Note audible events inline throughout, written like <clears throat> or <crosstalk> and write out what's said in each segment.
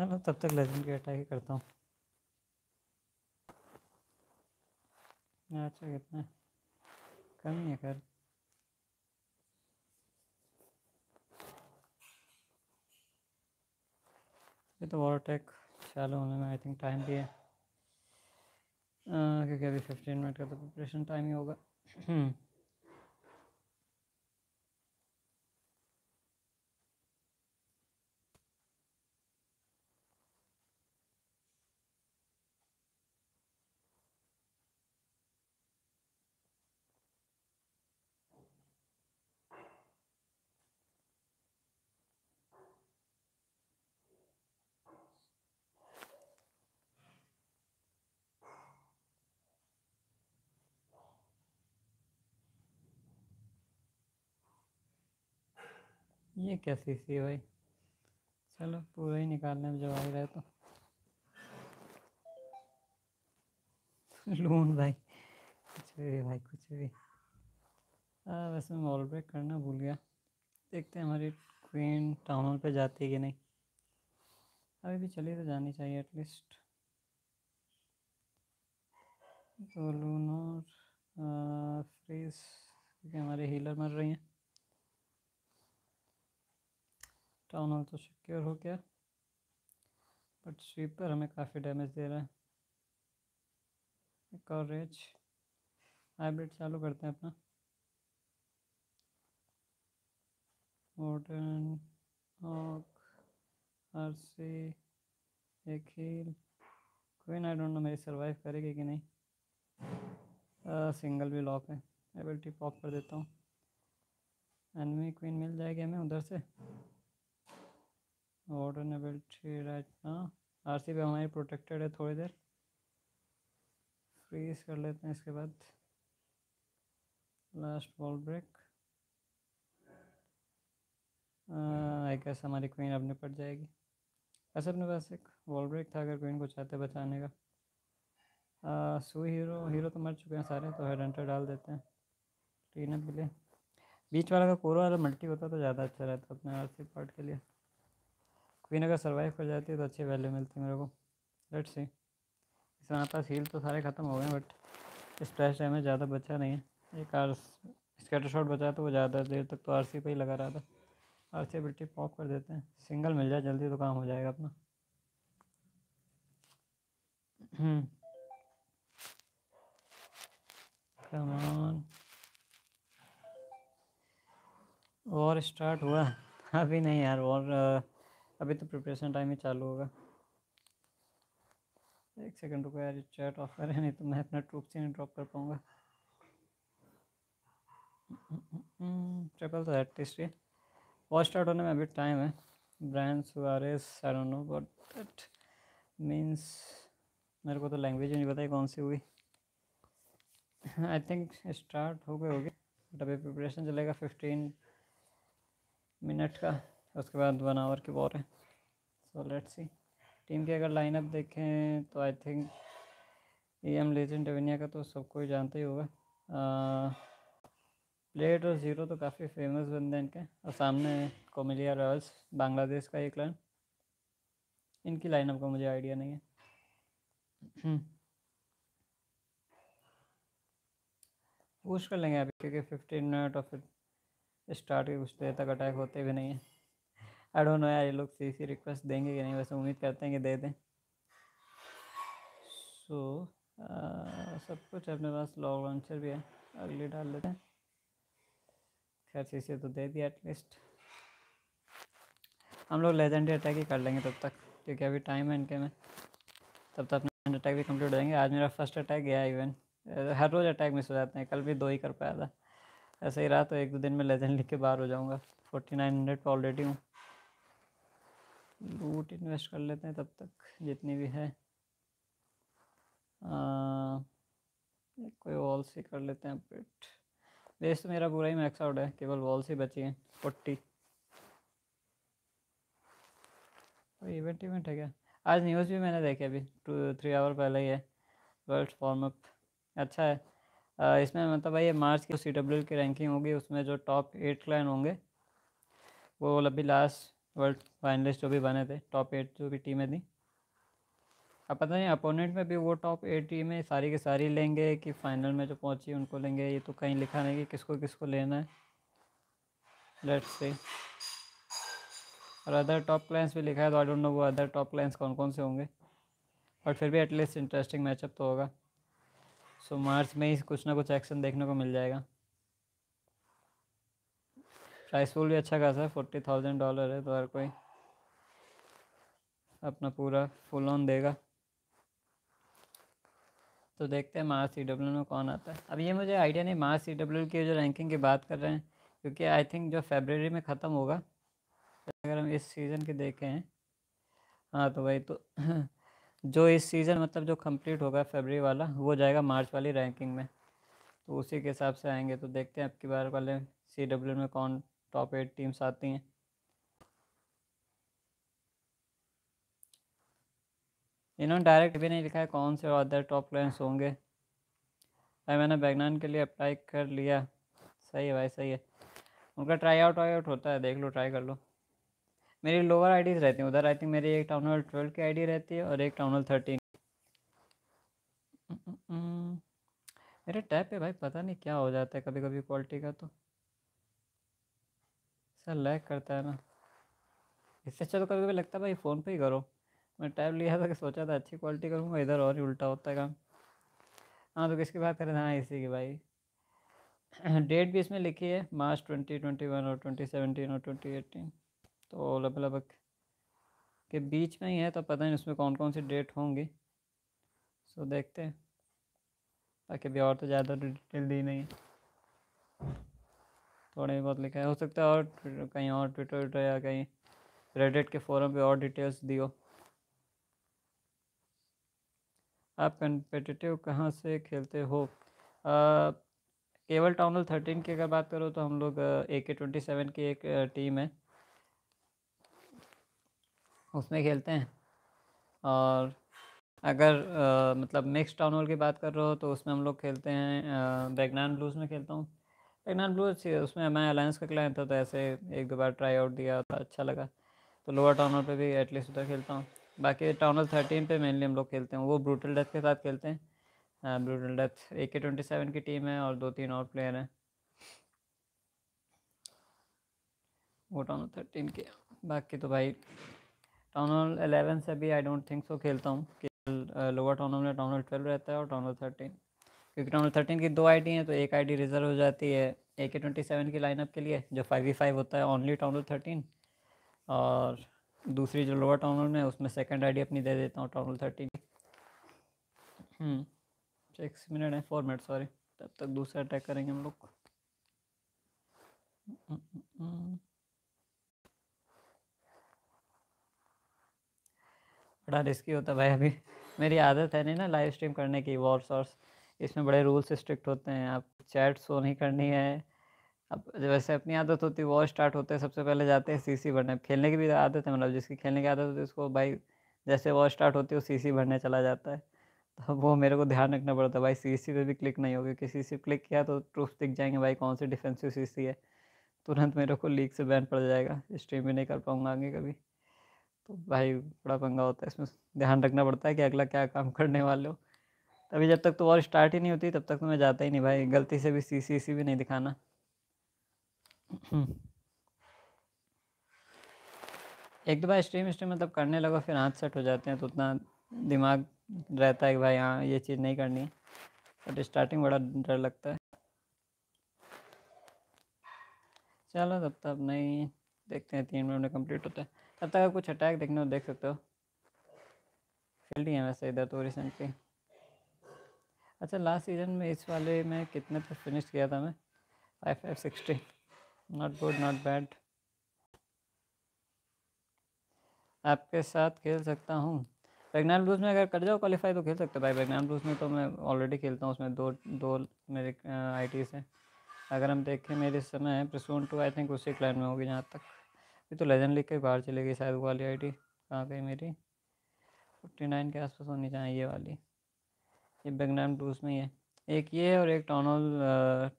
चलो हाँ, तब तक लेजेंड के अटैक ही करता हूँ अच्छा कितना कम ही है खैर ये तो वॉर अटैक चालू होने में आई थिंक टाइम भी है क्योंकि अभी फिफ्टीन मिनट का तो प्रिपरेशन टाइम ही होगा <clears throat> ये क्या शीशी है भाई चलो पूरा ही निकालने में जब आ रहा है तो लोन भाई कुछ भी भाई कुछ भी आ, वैसे मैं ऑल ब्रेक करना भूल गया देखते हैं हमारी क्वीन टाउन हॉल पर जाती है कि नहीं अभी भी चली तो जानी चाहिए एटलीस्ट तो लून और फ्रीज क्योंकि हमारे हीलर मर रही हैं टाउन हॉल तो सिक्योर हो गया बट स्वीपर हमें काफ़ी डैमेज दे रहा है कवरेज हाइब्रिड चालू करते हैं अपना मॉडर्न हॉक सी एक ही क्वीन आई डोंट नो मेरी सर्वाइव करेगी कि नहीं आ, सिंगल भी लॉक है एबिलिटी पॉप कर देता हूँ एनमी क्वीन मिल जाएगी हमें उधर से ऑटो नेबिलिटी राइट ना आर सी पे हमारी प्रोटेक्टेड है थोड़ी देर फ्रीज कर लेते हैं इसके बाद लास्ट बॉल ब्रेक आई कैसे हमारी क्वीन अब पट जाएगी ऐसे अपने पास एक वॉल ब्रेक था अगर क्वीन को चाहते बचाने का आ, सू हीरो हीरो तो मर चुके हैं सारे तो हेड एंटर डाल देते हैं क्लीन के लिए बीच वाला का कोरो वाला मल्टी होता तो ज़्यादा अच्छा रहता अपने आर सी पार्ट के लिए क्वीन अगर सर्वाइव कर जाती है तो अच्छी वैल्यू मिलती है मेरे को लेट सी हमारे पास हील तो सारे ख़त्म हो गए बट स्प्लैश डैमेज ज़्यादा बचा नहीं है एक आर स्केटर शॉट बचा तो वो ज़्यादा देर तक तो आर सी ही लगा रहा था आर सी बिल्टी पॉप कर देते हैं सिंगल मिल जाए जल्दी तो काम हो जाएगा अपना कमान वॉर स्टार्ट हुआ <laughs> अभी नहीं यार वॉर अभी तो प्रिपरेशन टाइम ही चालू होगा एक सेकंड रुको यार चैट ऑफ कर नहीं तो मैं अपना ट्रूप से नहीं ड्रॉप कर पाऊँगा ट्रिपल तो है टेस्टी वॉच स्टार्ट होने में अभी टाइम है brand Suarez I don't know but that means मेरे को तो लैंग्वेज नहीं पता कौन सी हुई आई थिंक स्टार्ट हो गए होगी बट अभी प्रिपरेशन चलेगा फिफ्टीन मिनट का उसके बाद वन आवर की बॉल है सो लेट्स सी टीम की अगर लाइनअप देखें तो I think E M legend डवेनिया का तो सबको जानता ही होगा प्लेट और ज़ीरो तो काफ़ी फेमस बंदे इनके और सामने कोमिलिया रॉयल्स बांग्लादेश का एक लाइन इनकी लाइनअप का मुझे आइडिया नहीं है पूछ हम्म। कर लेंगे अभी क्योंकि फिफ्टीन मिनट और फिर स्टार्ट के कुछ देर तक अटैक होते भी नहीं है आई डोंट नो यार ये लोग सीसी रिक्वेस्ट देंगे कि नहीं वैसे उम्मीद करते हैं कि दे दें सो so, सब कुछ अपने पास लॉग लॉन्चर भी है अगली डाल लेते हैं खैर सीसी तो दे दिया एटलीस्ट हम लोग लेजेंडरी अटैक ही कर लेंगे तब तक क्योंकि अभी टाइम है इनके में तब तक अपना अटैक भी कम्प्लीट हो जाएंगे आज मेरा फर्स्ट अटैक गया इवन हर रोज़ अटैक मिस हो जाते हैं कल भी दो ही कर पाया था ऐसे ही रहा तो एक दो दिन में लेजेंड लिख के बाहर हो जाऊँगा फोर्टी नाइन हंड्रेड पर ऑलरेडी हूँ रूट इन्वेस्ट कर लेते हैं तब तक जितनी भी है आ, कोई वॉल सी कर लेते हैं पिट बेस तो मेरा पूरा ही मैक्स आउट है केवल वॉल ही बची हैं फोर्टी कोई इवेंट इवेंट है क्या आज न्यूज़ भी मैंने देखी अभी टू थ्री आवर पहले ही है वर्ल्ड फॉर्म अप अच्छा है आ, इसमें मतलब भाई ये मार्च की सी डब्ल्यू की रैंकिंग होगी उसमें जो टॉप एट क्लाइन होंगे वो अभी लास्ट वर्ल्ड फाइनलिस्ट जो भी बने थे टॉप एट जो भी टीमें थी अब पता नहीं अपोनेंट में भी वो टॉप एट टीमें सारी के सारी लेंगे कि फाइनल में जो पहुंची उनको लेंगे ये तो कहीं लिखा नहीं कि किसको किसको लेना है लेट्स से और अदर टॉप क्लाइंस भी लिखा है तो आई डोंट नो वो अदर टॉप क्लाइंस कौन कौन से होंगे बट फिर भी एटलीस्ट इंटरेस्टिंग मैचअप तो होगा सो so, मार्च में ही कुछ ना कुछ एक्शन देखने को मिल जाएगा प्राइस फुल भी अच्छा खासा है फोर्टी थाउजेंड डॉलर है तो हर कोई अपना पूरा फुल ऑन देगा तो देखते हैं मार सी डब्ल्यू में कौन आता है अब ये मुझे आइडिया नहीं मार सी डब्ल्यू की जो रैंकिंग की बात कर रहे हैं क्योंकि आई थिंक जो फेबररी में ख़त्म होगा अगर हम इस सीज़न के देखें हैं हाँ तो भाई तो <clears throat> जो इस सीज़न मतलब जो कंप्लीट होगा फेबररी वाला वो जाएगा मार्च वाली रैंकिंग में तो उसी के हिसाब से आएंगे तो देखते हैं अब की बार वाले सी डब्ल्यू में कौन टॉप एट टीम्स आती हैं इन्होंने डायरेक्ट भी नहीं लिखा है कौन से अदर टॉप क्लाइंट्स होंगे भाई मैंने बैगनान के लिए अप्लाई कर लिया सही है भाई सही है उनका ट्राई आउट वाई आउट होता है देख लो ट्राई कर लो मेरी लोअर आईडीज रहती हैं उधर आई थिंक मेरी एक टाउन हॉल ट्वेल्व की आईडी रहती है और एक टाउन हॉल थर्टीन मेरे टैप पे भाई पता नहीं क्या हो जाता है कभी कभी क्वालिटी का तो सर लैग करता है ना इससे अच्छा तो कभी कभी लगता है भाई फ़ोन पे ही करो मैं टाइम लिया था कि सोचा था अच्छी क्वालिटी करूँगा इधर और ही उल्टा होता है काम हाँ तो किसकी बात करें हाँ इसी की भाई <clears throat> डेट भी इसमें लिखी है मार्च ट्वेंटी ट्वेंटी वन और ट्वेंटी सेवनटीन और ट्वेंटी एटीन तो लगभग लगभग के बीच में ही है तो पता नहीं उसमें कौन कौन सी डेट होंगी सो देखते हैं बाकी अभी और तो ज़्यादा डिटेल दी नहीं है थोड़े बहुत लिखा है हो सकता है और कहीं और ट्विटर विटर या कहीं रेडिट के फोरम पे और डिटेल्स दियो आप कंपटिटिव कहाँ से खेलते हो केवल टाउनल थर्टीन की अगर बात करो तो हम लोग ए के ट्वेंटी सेवन की एक टीम है उसमें खेलते हैं और अगर आ, मतलब मिक्स टाउन हॉल की बात कर रहे हो तो उसमें हम लोग खेलते हैं बैगनान ब्लूज में खेलता हूँ टेक्नाल ब्लू अच्छी है उसमें मैं अलायंस का क्लाइंट था तो ऐसे एक दो बार ट्राई आउट दिया था अच्छा लगा तो लोअर टाउनल पे भी एटलीस्ट उधर खेलता हूँ बाकी टाउनल थर्टीन पे मेनली हम लोग खेलते हैं वो ब्रूटल डेथ के साथ खेलते हैं ब्रूटल डेथ ए के ट्वेंटी सेवन की टीम है और दो तीन और प्लेयर हैं वो टाउनर थर्टीन के बाकी तो भाई टाउनल एलेवन से भी आई डोंट थिंक सो खेलता हूँ लोअर टाउनल में टाउनल ट्वेल्व रहता है और टाउनल थर्टीन क्योंकि नॉर्मल थर्टीन की दो आईडी हैं तो एक आईडी रिजर्व हो जाती है ए के ट्वेंटी सेवन की लाइनअप के लिए जो फाइव वी फाइव होता है ओनली टाउनल थर्टीन और दूसरी जो लोअर टाउनल में उसमें सेकंड आईडी अपनी दे देता हूँ टाउनल थर्टीन सिक्स मिनट है फोर मिनट सॉरी तब तक दूसरा अटैक करेंगे हम लोग हम्म, हम्म, हम्म. बड़ा रिस्की होता भाई अभी मेरी आदत है नहीं ना लाइव स्ट्रीम करने की वॉर्स वॉर्स इसमें बड़े रूल्स स्ट्रिक्ट होते हैं आप चैट शो नहीं करनी है अब वैसे अपनी आदत होती है वॉर स्टार्ट होते हैं सबसे पहले जाते हैं सीसी भरने खेलने की भी आदत है मतलब जिसकी खेलने की आदत होती है उसको भाई जैसे वो स्टार्ट होती है वो सीसी भरने चला जाता है तो वो मेरे को ध्यान रखना पड़ता है भाई सीसी पे भी क्लिक नहीं होगी क्योंकि सीसी पे क्लिक किया तो ट्रूफ दिख जाएंगे भाई कौन सी डिफेंसिव सीसी है तुरंत मेरे को लीक से बैन पड़ जाएगा स्ट्रीम भी नहीं कर पाऊँगा आगे कभी तो भाई बड़ा पंगा होता है इसमें ध्यान रखना पड़ता है कि अगला क्या काम करने वाले हो तभी जब तक तो वॉल स्टार्ट ही नहीं होती तब तक तो मैं जाता ही नहीं भाई गलती से भी सी सी सी भी नहीं दिखाना एक दो बार स्ट्रीम स्ट्रीम मतलब करने लगो फिर हाथ सेट हो जाते हैं तो उतना दिमाग रहता है कि भाई हाँ ये चीज़ नहीं करनी है बट स्टार्टिंग बड़ा डर लगता है चलो तब तक तो नहीं देखते हैं तीन मिनट में कंप्लीट होता है तब तक आप कुछ अटैक देखने देख सकते हो फील्ड ही है वैसे इधर तो रिसेंटली अच्छा लास्ट सीज़न में इस वाले में कितने पे फिनिश किया था मैं five five sixty not good not bad आपके साथ खेल सकता हूँ बैगनान ब्लूज में अगर कर जाओ क्वालिफाई तो खेल सकते भाई बैगनान ब्लूज में तो मैं ऑलरेडी खेलता हूँ उसमें दो दो मेरे आई टीज़ हैं अगर हम देखें मेरे समय प्रसून टू आई थिंक उसी क्लाइन में होगी जहाँ तक ये तो लेजेंड लिख के बाहर चलेगी गई शायद वो वाली आई टी कहाँ गई मेरी फिफ्टी नाइन के आसपास होनी चाहिए ये वाली ये बेगनैम टू में ही है एक ये और एक टॉनल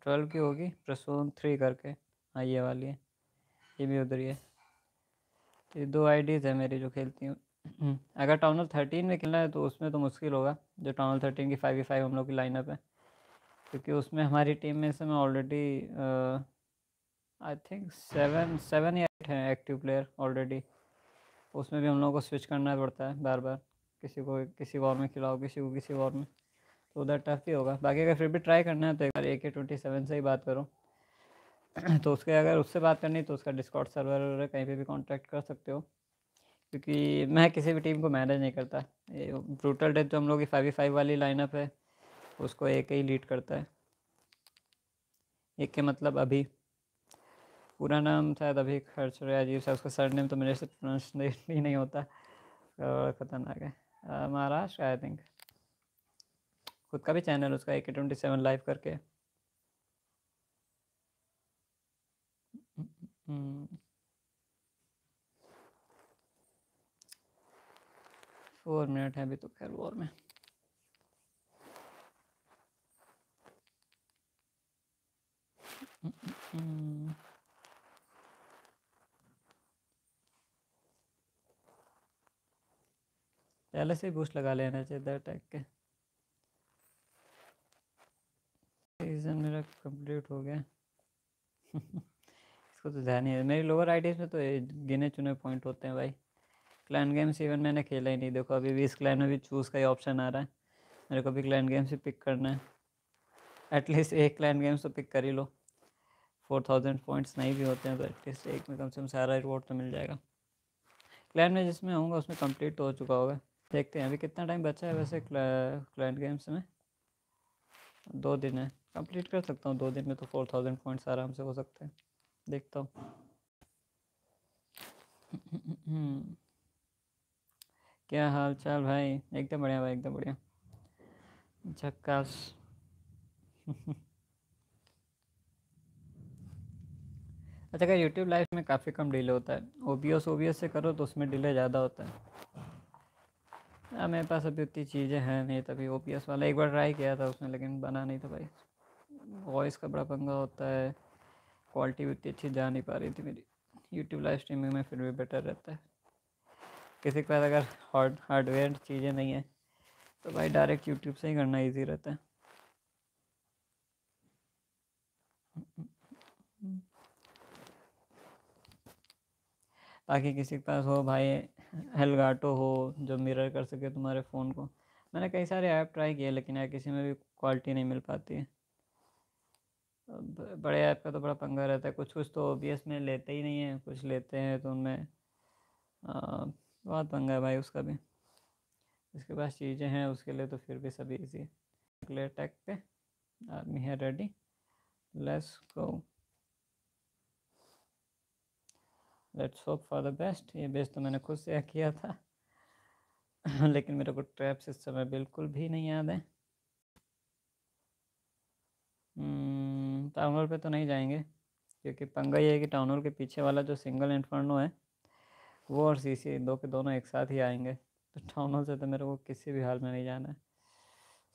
ट्वेल्व की होगी प्रसून थ्री करके हाँ ये वाली है ये भी उधर ही है ये दो आईडीज़ है मेरी जो खेलती हूँ अगर टॉनल थर्टीन में खेलना है तो उसमें तो मुश्किल होगा जो टॉनल थर्टीन की फाइव फाइव हम लोग की लाइनअप है क्योंकि उसमें हमारी टीम में से मैं already I think seven seven या एट हैं एक्टिव प्लेयर ऑलरेडी उसमें भी हम लोगों को स्विच करना पड़ता है बार बार किसी को किसी वॉर में खिलाओ किसी को किसी वॉर में तो उधर टफ ही होगा बाकी अगर फिर भी ट्राई करना है तो एक बार ए के ट्वेंटी सेवन से ही बात करो <clears throat> तो उसके अगर उससे बात करनी तो उसका डिस्कॉट सर्वर कहीं पर भी कॉन्टैक्ट कर सकते हो क्योंकि मैं किसी भी टीम को मैनेज नहीं करता ये ब्रूटल डेथ जो हम लोग फाइव फाइव वाली लाइनअप है उसको एक ही लीड करता है एक के मतलब अभी पूरा नाम शायद अभी खर्च रहा अजीब सा उसका सर नेम तो मेरे से प्रोनाउंस नहीं होता खतरनाक है महाराष्ट्र आई थिंक खुद का भी चैनल उसका ए ट्वेंटी सेवन लाइव करके फोर मिनट है अभी तो खैर और में पहले से बूस्ट लगा लेना चाहिए दर टैग के एग्ज़ाम मेरा कंप्लीट हो गया इसको तो ध्यान नहीं है मेरी लोअर आईडीज में तो गिने चुने पॉइंट होते हैं भाई क्लाइन गेम्स इवन मैंने खेला ही नहीं देखो अभी भी इस क्लाइन में भी चूज़ का ही ऑप्शन आ रहा है मेरे को भी क्लाइन गेम्स ही पिक करना है एटलीस्ट एक क्लाइन गेम्स तो पिक कर ही लो फोर थाउजेंड पॉइंट्स नहीं भी होते हैं तो एटलीस्ट एक में कम से कम सारा रिवॉर्ड तो मिल जाएगा क्लैन में जिसमें होंगे उसमें कम्प्लीट तो हो चुका होगा देखते हैं अभी कितना टाइम बचा है वैसे क्लाइन गेम्स में दो दिन है कंप्लीट कर सकता हूँ दो दिन में तो फोर थाउजेंड पॉइंट्स आराम से हो सकते हैं देखता हूँ <laughs> क्या हाल चाल भाई एकदम बढ़िया भाई एकदम बढ़िया झक्कास <laughs> अच्छा क्या यूट्यूब लाइव में काफ़ी कम डिले होता है O B S O B S से करो तो उसमें डिले ज़्यादा होता है हाँ, मेरे पास अभी उतनी चीज़ें हैं नहीं तभी ओ पी एस वाला एक बार ट्राई किया था उसने लेकिन बना नहीं था भाई वॉइस का बड़ा पंगा होता है क्वालिटी भी उतनी अच्छी जा नहीं पा रही थी मेरी यूट्यूब लाइव स्ट्रीमिंग में फिर भी बेटर रहता है किसी के पास अगर हार्ड हार्डवेयर चीज़ें नहीं है तो भाई डायरेक्ट यूट्यूब से ही करना ईजी रहता है बाकी किसी के पास हो भाई हेलगाटो हो जो मिरर कर सके तुम्हारे फ़ोन को मैंने कई सारे ऐप ट्राई किए लेकिन यार किसी में भी क्वालिटी नहीं मिल पाती है बड़े ऐप का तो बड़ा पंगा रहता है कुछ कुछ तो ओबीएस में लेते ही नहीं है कुछ लेते हैं तो उनमें बहुत पंगा है भाई उसका भी इसके पास चीज़ें हैं उसके लिए तो फिर भी सभी ईजी है अगले पे आदमी है ready let's go let's hope for the best ये बेस्ट तो मैंने खुद से किया था <laughs> लेकिन मेरे को ट्रैप इस समय बिल्कुल भी नहीं याद है hmm. टाउन हॉल पर तो नहीं जाएंगे क्योंकि पंगा ये है कि टाउन हॉल के पीछे वाला जो सिंगल इन्फर्नो है वो और सी सी दो के दोनों एक साथ ही आएंगे तो टाउन हॉल से तो मेरे को किसी भी हाल में नहीं जाना है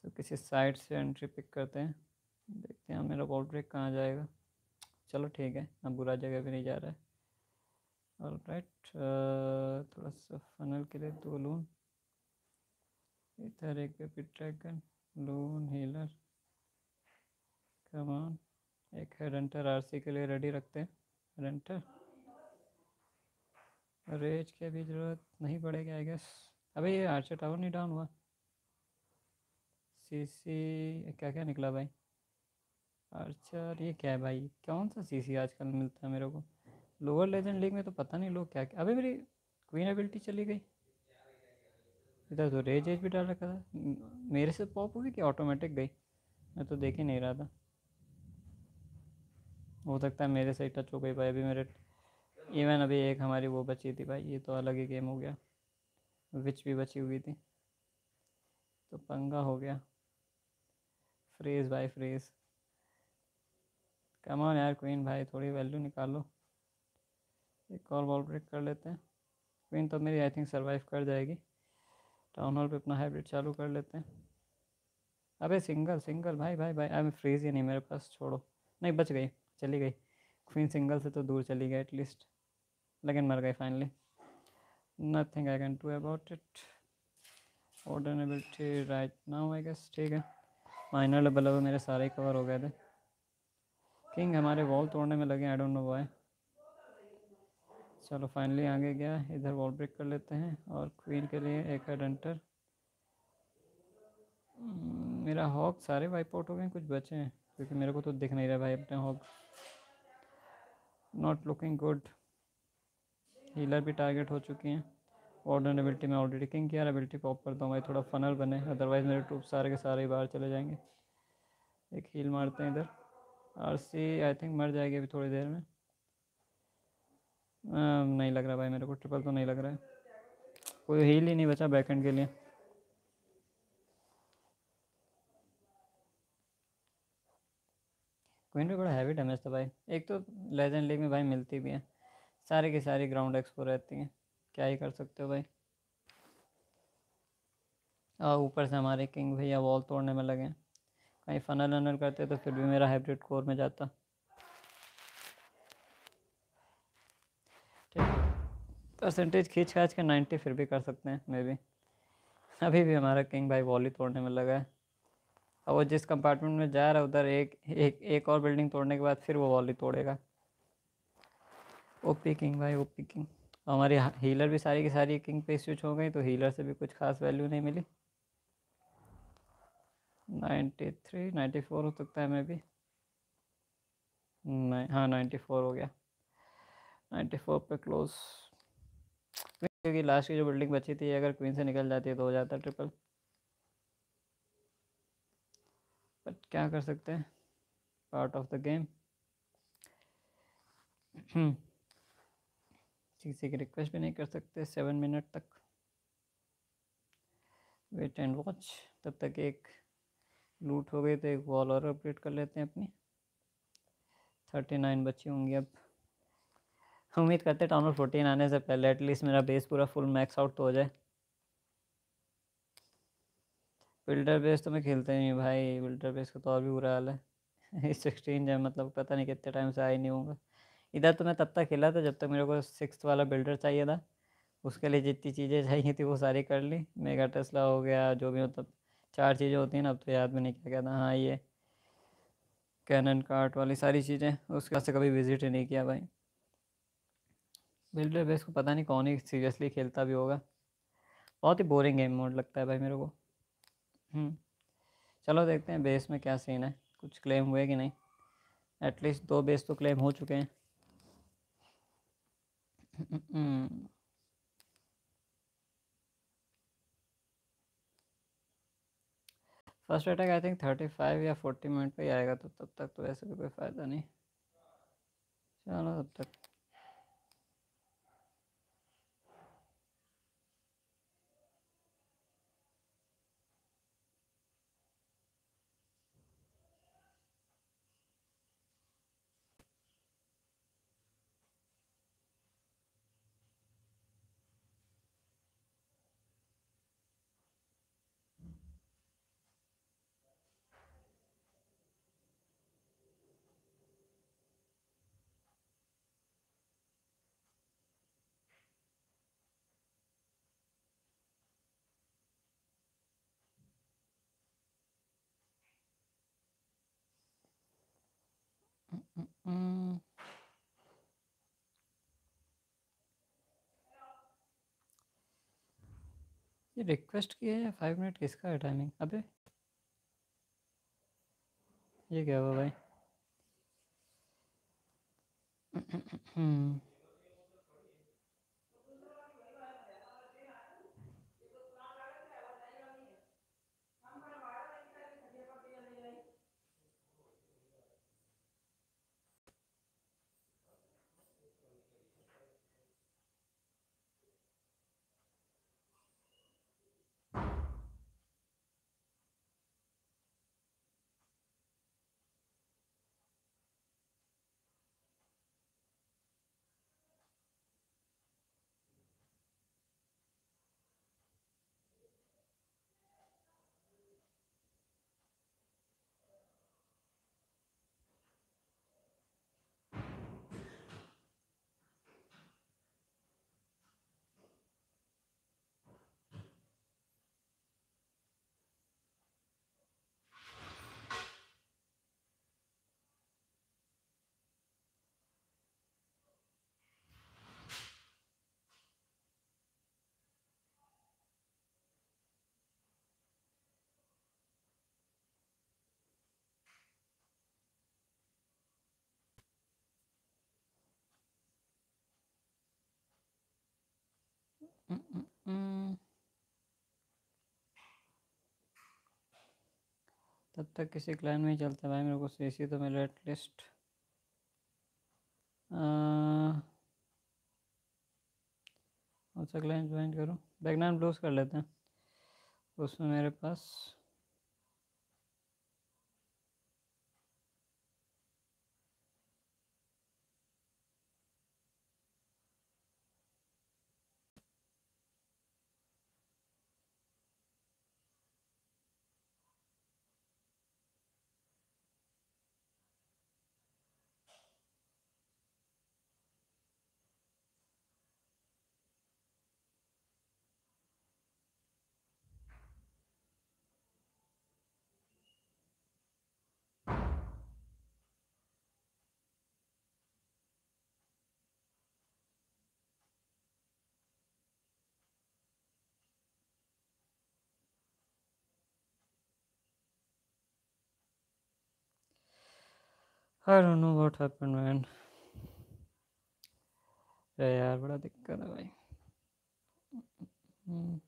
तो किसी साइड से एंट्री पिक करते हैं देखते हैं मेरा वॉल ब्रेक कहाँ जाएगा चलो ठीक है अब बुरा जगह भी नहीं जा रहा है और राइट थोड़ा सा फनल के लिए दो लून इधर एक पे ड्रैगन लून हीलर कमान एक है रेंटर आरसी के लिए रेडी रखते हैं रेंटर रेज की अभी ज़रूरत नहीं पड़ेगी आई गेस अभी ये आर्चर टावर नहीं डाउन हुआ सीसी क्या क्या निकला भाई आर्चर ये क्या है भाई कौन सा सीसी आजकल मिलता है मेरे को लोअर लेजेंड लीग में तो पता नहीं लोग क्या क्या अभी मेरी क्वीन एबिलिटी चली गई इधर तो रेज एज भी डाल रखा था मेरे से पॉप हुई कि ऑटोमेटिक गई मैं तो देख ही नहीं रहा था हो सकता है मेरे से ही टच हो गई भाई अभी मेरे इवन अभी एक हमारी वो बची थी भाई ये तो अलग ही गेम हो गया विच भी बची हुई थी तो पंगा हो गया फ्रेज भाई फ्रेज कमान यार क्वीन भाई थोड़ी वैल्यू निकालो एक कॉल बॉल ब्रेक कर लेते हैं क्वीन तो मेरी आई थिंक सर्वाइव कर जाएगी टाउन हॉल पे अपना हाइब्रिड चालू कर लेते हैं अबे सिंगल सिंगल भाई भाई भाई अबे फ्रीज ही नहीं मेरे पास छोड़ो नहीं बच गई चली गई क्वीन सिंगल से तो दूर चली गई एटलीस्ट लेकिन मर गई finally nothing I can do about it order ability right now I guess ठीक है माइनर लेवल अब मेरे सारे कवर हो गए थे किंग हमारे वॉल तोड़ने में लगे आई डोंट नो वाई चलो फाइनली आगे गया इधर वॉल ब्रेक कर लेते हैं और क्वीन के लिए एक हेड एंटर hmm, मेरा हॉक सारे वाइप आउट हो गए कुछ बचे हैं क्योंकि मेरे को तो दिख नहीं रहा भाई अपने hawk not looking good healer भी टारगेट हो चुकी हैं ऑर्डर एबिलिटी में ऑलरेडी किंग किया एबिलिटी पॉप कर दूँगा थोड़ा फनल बने अदरवाइज़ मेरे ट्रूप सारे के सारे बाहर चले जाएंगे एक हील मारते हैं इधर आर सी आई थिंक मर जाएगी अभी थोड़ी देर में आ, नहीं लग रहा भाई मेरे को ट्रिपल तो नहीं लग रहा है कोई हील ही नहीं बचा बैकेंड के लिए क्वीन पे बड़ा हैवी डैमेज था भाई एक तो लेजेंड लीग में भाई मिलती भी है सारे की सारी ग्राउंड एक्सपो रहती हैं क्या ही कर सकते हो भाई और ऊपर से हमारे किंग भैया वॉल तोड़ने में लगे कहीं फनल अनल करते तो फिर भी मेरा हाइब्रिड कोर में जाता परसेंटेज खींच खाच के नाइन्टी फिर भी कर सकते हैं मे बी अभी भी हमारा किंग भाई वॉली तोड़ने में लगा है अब वो जिस कंपार्टमेंट में जा रहा है उधर एक एक एक और बिल्डिंग तोड़ने के बाद फिर वो वॉली तोड़ेगा ओपी किंग भाई ओपी किंग हमारी हीलर भी सारी की सारी किंग पे स्विच हो गई तो हीलर से भी कुछ खास वैल्यू नहीं मिली नाइन्टी थ्री नाइन्टी फोर हो सकता है मैं भी नहीं हाँ नाइन्टी फोर हो गया नाइन्टी फोर पे क्लोज क्योंकि लास्ट की जो बिल्डिंग बची थी अगर क्वीन से निकल जाती है तो हो जाता ट्रिपल बट क्या कर सकते हैं पार्ट ऑफ द गेम किसी की रिक्वेस्ट भी नहीं कर सकते सेवन मिनट तक वेट एंड वॉच तब तक एक लूट हो गई तो एक वॉल और अपडेट कर लेते हैं अपनी थर्टी नाइन बची होंगी अब उम्मीद करते हैं टाउन फोर्टीन आने से पहले एटलीस्ट मेरा बेस पूरा फुल मैक्स आउट तो हो जाए फिल्टर बेस तो मैं खेलता ही नहीं भाई फिल्टर बेस का तो और भी बुरा हाल है <laughs> सिक्सटीन जब मतलब पता नहीं कितने टाइम से आई नहीं होगा इधर तो मैं तब तक खेला था जब तक मेरे को सिक्स वाला बिल्डर चाहिए था उसके लिए जितनी चीज़ें चाहिए थी वो सारी कर ली मेगा टेस्ला हो गया जो भी मतलब चार चीज़ें होती हैं ना अब तो याद में नहीं क्या कहता हाँ ये कैनन कार्ट वाली सारी चीज़ें उसके पास से कभी विज़िट ही नहीं किया भाई बिल्डर बेस को पता नहीं कौन ही सीरियसली खेलता भी होगा बहुत ही बोरिंग गेम मोड लगता है भाई मेरे को हम्म। चलो देखते हैं बेस में क्या सीन है कुछ क्लेम हुए कि नहीं एटलीस्ट दो बेस तो क्लेम हो चुके हैं first attack I think thirty five या फोर्टी मिनट पे ही आएगा तो तब तक तो वैसे भी कोई फ़ायदा नहीं चलो तब तक ये रिक्वेस्ट की है फाइव मिनट किसका है टाइमिंग अबे ये क्या हुआ भाई <clears throat> हम्म। तब तक किसी क्लाइन में चलता भाई मेरे को सीसी तो मेरे एटलीस्ट कौन सा क्लाइन ज्वाइन करूँ बैकग्राउंड ब्लूज कर लेते हैं उसमें मेरे पास I don't know what happened, man. Yeah, yeah, what are they gonna like?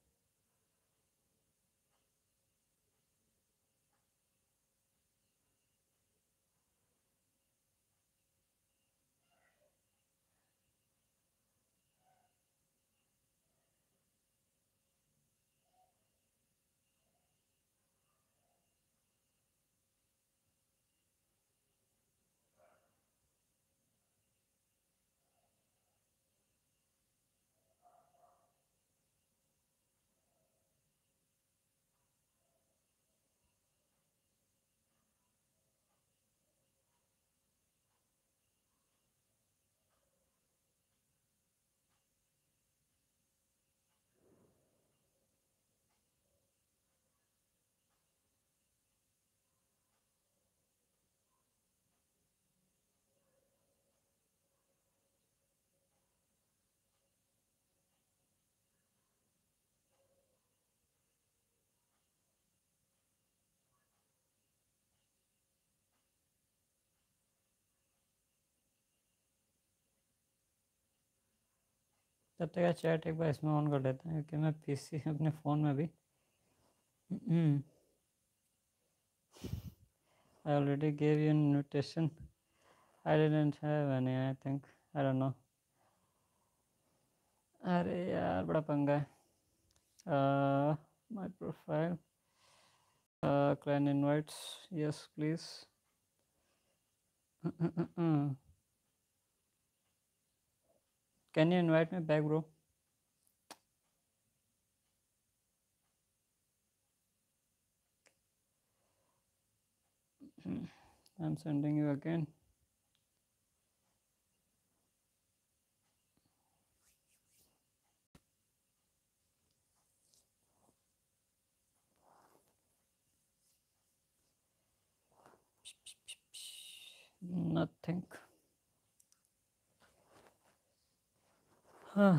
तब तक चैट एक बार इसमें ऑन कर लेते हैं क्योंकि मैं पीसी अपने फ़ोन में भी I already gave you an आई I didn't have any, I think. I don't अरे यार बड़ा पंगा है my profile client invites yes please Can you invite me back, bro? Hmm, I'm sending you again. Nothing. Huh.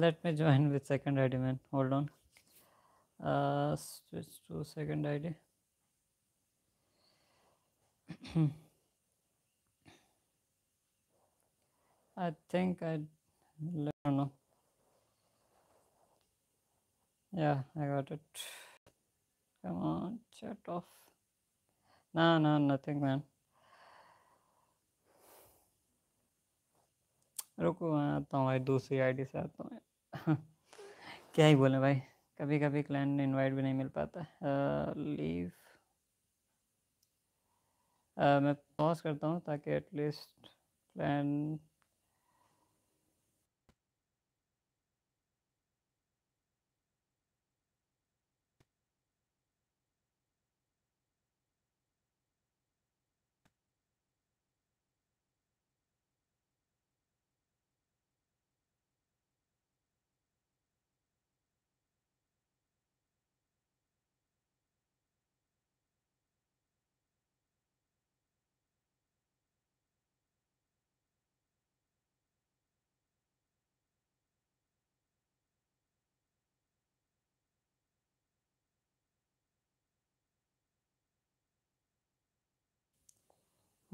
let me join with second id man hold on uh switch to second id <clears throat> i think i don't know yeah i got it come on shut off no no nothing man रुको मैं आता हूँ भाई दूसरी ID से आता हूँ <laughs> क्या ही बोले भाई कभी कभी क्लाइंट इनवाइट भी नहीं मिल पाता लीव uh, uh, मैं पॉज करता हूँ ताकि at least client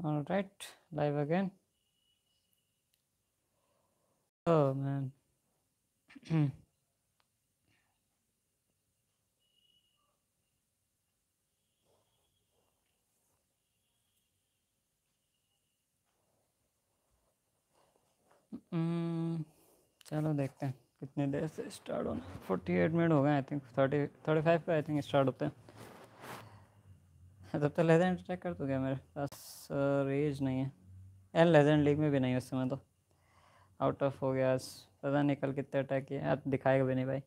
all right live again oh man <clears throat> hmm, चलो देखते हैं कितने देर से स्टार्ट होना फोर्टी एट मिनट हो गए I think thirty thirty five पे आई थिंक स्टार्ट होते हैं तब तो लेजेंड चेक कर दो तो क्या मेरे पास रेज नहीं है एल लेजेंड लीग में भी नहीं उस समय तो आउट ऑफ हो गया पता नहीं कल कितने अटैक किए अब दिखाएगा भी नहीं भाई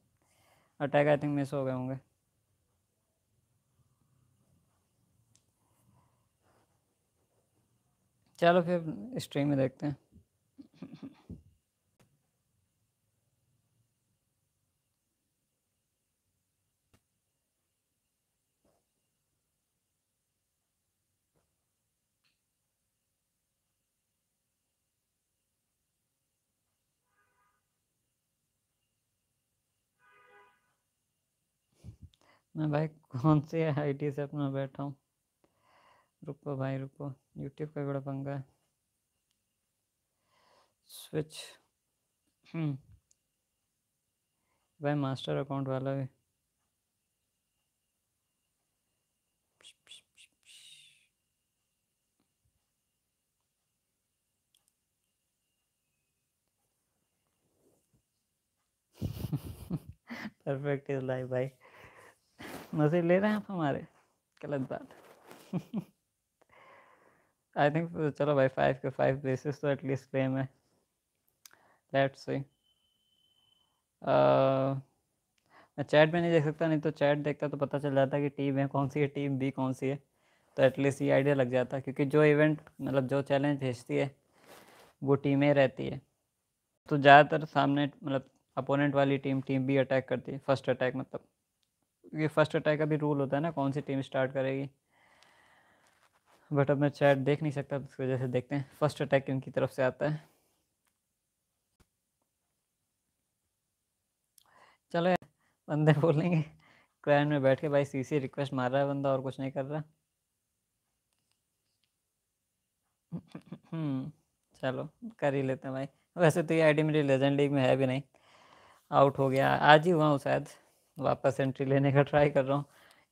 अटैक आई थिंक मिस हो गए होंगे चलो फिर स्ट्रीम में देखते हैं मैं भाई कौन सी आईडी से अपना बैठा हूँ रुको भाई रुको यूट्यूब का बड़ा पंगा है स्विच हम्म। भाई मास्टर अकाउंट वाला भी परफेक्ट इज लाइफ भाई मज़े ले रहे हैं आप हमारे गलत बात आई थिंक चलो भाई फाइव के फाइव प्लेसेस तो एटलीस्ट क्लेम है लेट्स सी मैं चैट में नहीं देख सकता नहीं तो चैट देखता तो पता चल जाता कि टीम है कौन सी है टीम बी कौन सी है तो एटलीस्ट ये आइडिया लग जाता क्योंकि जो इवेंट मतलब जो चैलेंज भेजती है वो टीमें रहती है तो ज़्यादातर सामने मतलब अपोनेंट वाली टीम टीम बी अटैक करती है फर्स्ट अटैक मतलब क्योंकि फर्स्ट अटैक का भी रूल होता है ना कौन सी टीम स्टार्ट करेगी बट अब मैं चैट देख नहीं सकता उसकी वजह से देखते हैं फर्स्ट अटैक इनकी तरफ से आता है चलो बंदे बोलेंगे क्लैन में बैठ के भाई सीसी रिक्वेस्ट मार रहा है बंदा और कुछ नहीं कर रहा हम्म, चलो कर ही लेते हैं भाई वैसे तो ये आईडी मेरी लेजेंड लीग में है भी नहीं आउट हो गया आज ही हुआ हूँ शायद वापस एंट्री लेने का ट्राई कर रहा हूँ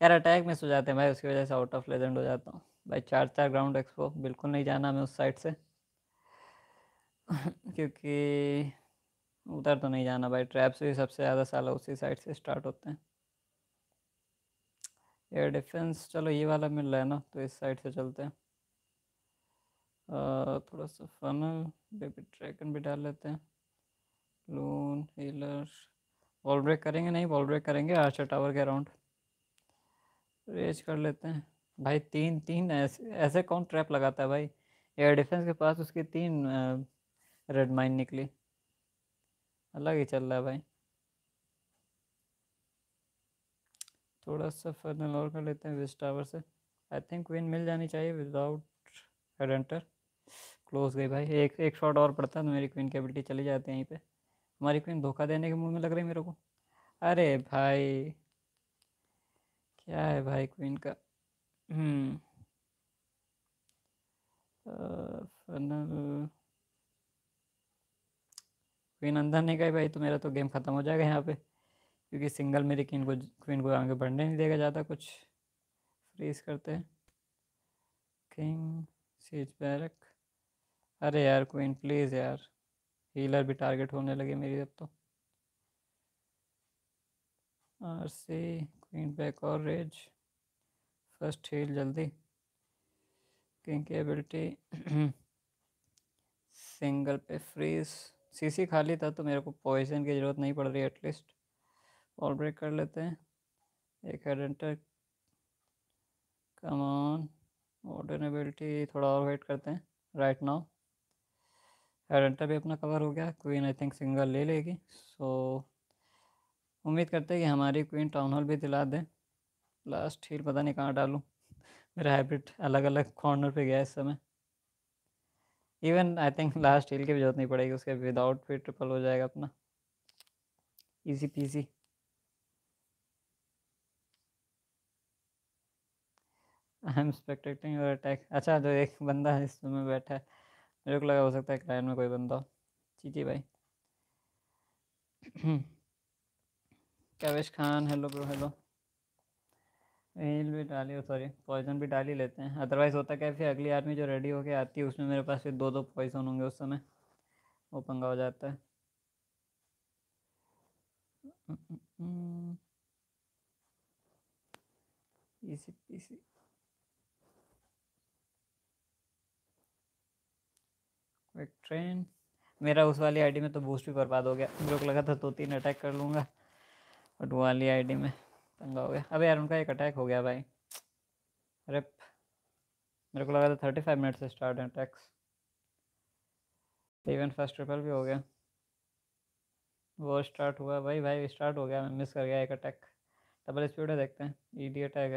यार अटैक मिस हो जाते हैं भाई उसकी वजह से आउट ऑफ लेजेंड हो जाता हूँ भाई चार चार ग्राउंड एक्सपो बिल्कुल नहीं जाना हमें उस साइड से <laughs> क्योंकि उधर तो नहीं जाना भाई ट्रैप्स भी सबसे ज़्यादा साला उसी साइड से स्टार्ट होते हैं एयर डिफेंस चलो ये वाला मिल रहा है ना तो इस साइड से चलते हैं थोड़ा सा फनल बेबी ट्रैकन भी डाल लेते हैं लून हीलर बॉल ब्रेक करेंगे नहीं बॉल ब्रेक करेंगे आर्चर टावर के अराउंड रेज कर लेते हैं भाई तीन तीन ऐसे ऐसे कौन ट्रैप लगाता है भाई एयर डिफेंस के पास उसकी तीन रेड माइन निकली अलग ही चल रहा है भाई थोड़ा सा फर्नल और कर लेते हैं विस्ट टावर से आई थिंक विन मिल जानी चाहिए विदाउट हेड एंटर क्लोज गई भाई एक एक शॉट और पड़ता है तो मेरी क्वीन की एबिलिटी चली जाती है यहीं पर तुम्हारी क्वीन धोखा देने के मूड में लग रही है मेरे को अरे भाई क्या है भाई क्वीन का फनल क्वीन अंदर नहीं गई भाई तो मेरा तो गेम ख़त्म हो जाएगा यहाँ पे क्योंकि सिंगल मेरी क्वीन को क्वीन को आगे बढ़ने नहीं देगा ज़्यादा कुछ फ्रीज करते हैं किंग सीज बैरक अरे यार क्वीन प्लीज़ यार हीलर भी टारगेट होने लगे मेरी अब तो आर सी क्वीन बैक और रेज फर्स्ट हील जल्दी किंग की एबिलिटी सिंगल पे फ्रीज सीसी खाली था तो मेरे को पॉइजन की ज़रूरत नहीं पड़ रही एटलीस्ट ऑल ब्रेक कर लेते हैं एक head headhunter come on modern ability थोड़ा और वेट करते हैं राइट नाउ रंटा भी अपना कवर हो गया क्वीन आई थिंक सिंगल ले लेगी सो so, उम्मीद करते हैं कि हमारी क्वीन टाउन हॉल भी दिला दें लास्ट हील पता नहीं कहाँ डालूँ मेरा हाइब्रिड अलग अलग कॉर्नर पे गया इस समय even I think last heal की भी जरूरत नहीं पड़ेगी उसके विदाउट फिर ट्रिपल हो जाएगा अपना easy peasy I am expecting your attack अच्छा जो तो एक बंदा है इस समय बैठा है मेरे को लगा हो सकता है क्राइम में कोई बंदा जी जी भाई Kavish Khan hello bro hello L भी डाली सॉरी पॉइजन भी डाली लेते हैं अदरवाइज़ होता क्या फिर अगली आदमी जो रेडी होके आती है उसमें मेरे पास फिर दो दो पॉइजन होंगे उस समय वो पंगा हो जाता है इसी mm, इसी mm, mm। ट्रेन मेरा उस वाली आईडी में तो बूस्ट भी बर्बाद हो गया मेरे को लगा था दो तीन अटैक कर लूँगा बट वाली आईडी में पंगा हो गया अबे यार उनका एक अटैक हो गया भाई अरे मेरे को लगा था थर्टी फाइव मिनट से स्टार्ट है अटैक्स इवन फर्स्ट ट्रिपल भी हो गया वो स्टार्ट हुआ भाई भाई स्टार्ट हो गया मैं मिस कर गया एक अटैक डबल स्पीड है देखते हैं ई डी अटैक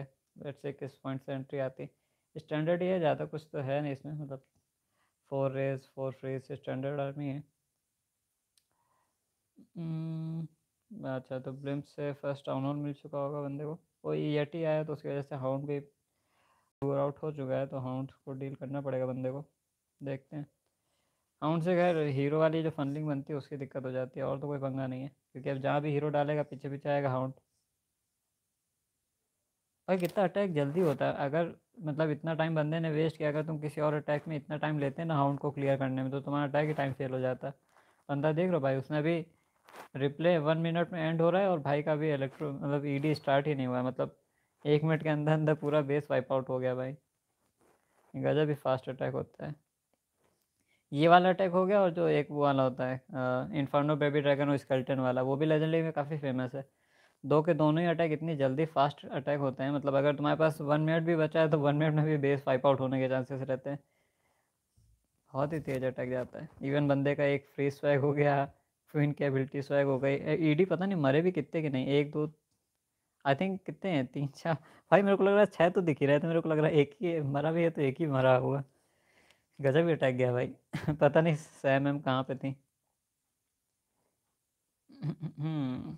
है किस पॉइंट से एंट्री आती स्टैंडर्ड ही है ज़्यादा कुछ तो है नहीं इसमें मतलब four rage four freeze standard army है hmm, अच्छा तो ब्लिम्स से फर्स्ट टाउन हॉल मिल चुका होगा बंदे को कोई टी e आया तो उसकी वजह से हाउंड भी टूर आउट हो चुका है तो हाउंड को डील करना पड़ेगा बंदे को देखते हैं हाउंड से खैर हीरो वाली जो फंडिंग बनती है उसकी दिक्कत हो जाती है और तो कोई पंगा नहीं है क्योंकि अब जहाँ भी हीरो डालेगा पीछे पीछे आएगा हाउंड भाई कितना अटैक जल्दी होता है अगर मतलब इतना टाइम बंदे ने वेस्ट किया अगर तुम किसी और अटैक में इतना टाइम लेते ना हाउंड को क्लियर करने में तो तुम्हारा अटैक ही टाइम फेल हो जाता बंदा देख लो भाई उसने भी रिप्ले वन मिनट में एंड हो रहा है और भाई का भी इलेक्ट्रो मतलब ईडी स्टार्ट ही नहीं हुआ मतलब एक मिनट के अंदर अंदर पूरा बेस वाइप आउट हो गया भाई गजब भी फास्ट अटैक होता है ये वाला अटैक हो गया और जो एक वो वाला होता है इन्फर्नो बेबी ड्रैगन और स्कल्टन वाला वो भी लेजेंडरी में काफ़ी फेमस है दो के दोनों ही अटैक इतनी जल्दी फास्ट अटैक होते हैं मतलब अगर तुम्हारे पास वन मिनट भी बचा है तो वन मिनट में भी बेस वाइप आउट होने के चांसेस रहते हैं बहुत ही तेज अटैक जाता है इवन बंदे का एक फ्री स्वैग हो गया क्वीन की एबिलिटी स्वैग हो गई ईडी पता नहीं मरे भी कितने के नहीं एक दो आई थिंक कितने हैं तीन चार भाई मेरे को लग रहा है छः तो दिख ही रहे थे मेरे को लग रहा है एक ही मरा भी है तो एक ही मरा हुआ गजब ही अटैक गया भाई <laughs> पता नहीं सैम एम कहाँ पे थी <clears throat> हम्म।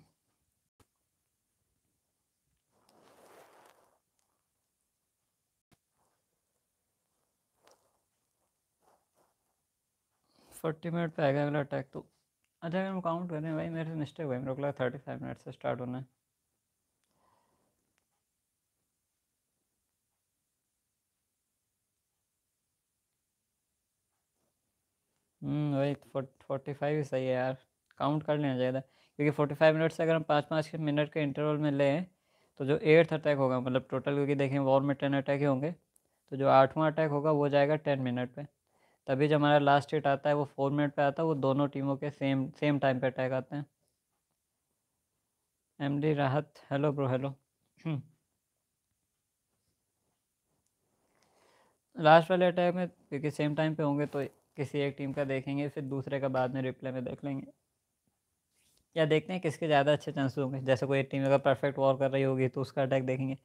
फोर्टी मिनट पे आएगा अगला अटैक तो अच्छा अगर हम काउंट करें भाई मेरे से मिस्टेक भाई मेरे को लगा थर्टी फाइव मिनट से स्टार्ट होना है हम्म, वही फोर्टी फाइव ही सही है यार काउंट कर लेना चाहिए क्योंकि फोर्टी फाइव मिनट से अगर हम पाँच पाँच के मिनट के इंटरवल में लें तो जो एट्थ अटैक होगा मतलब टोटल क्योंकि देखें वॉर में टेन अटैक ही होंगे तो जो आठवां अटैक होगा वो जाएगा टेन मिनट पर तभी जो हमारा लास्ट हिट आता है वो फोर मिनट पे आता है वो दोनों टीमों के सेम सेम टाइम पे अटैक आते हैं M D Rahat hello bro hello last वाले अटैक में क्योंकि सेम टाइम पे होंगे तो किसी एक टीम का देखेंगे फिर दूसरे का बाद में रिप्ले में देख लेंगे या देखते हैं किसके ज़्यादा अच्छे चांसेस होंगे जैसे कोई एक टीम अगर परफेक्ट वॉर कर रही होगी तो उसका अटैक देखेंगे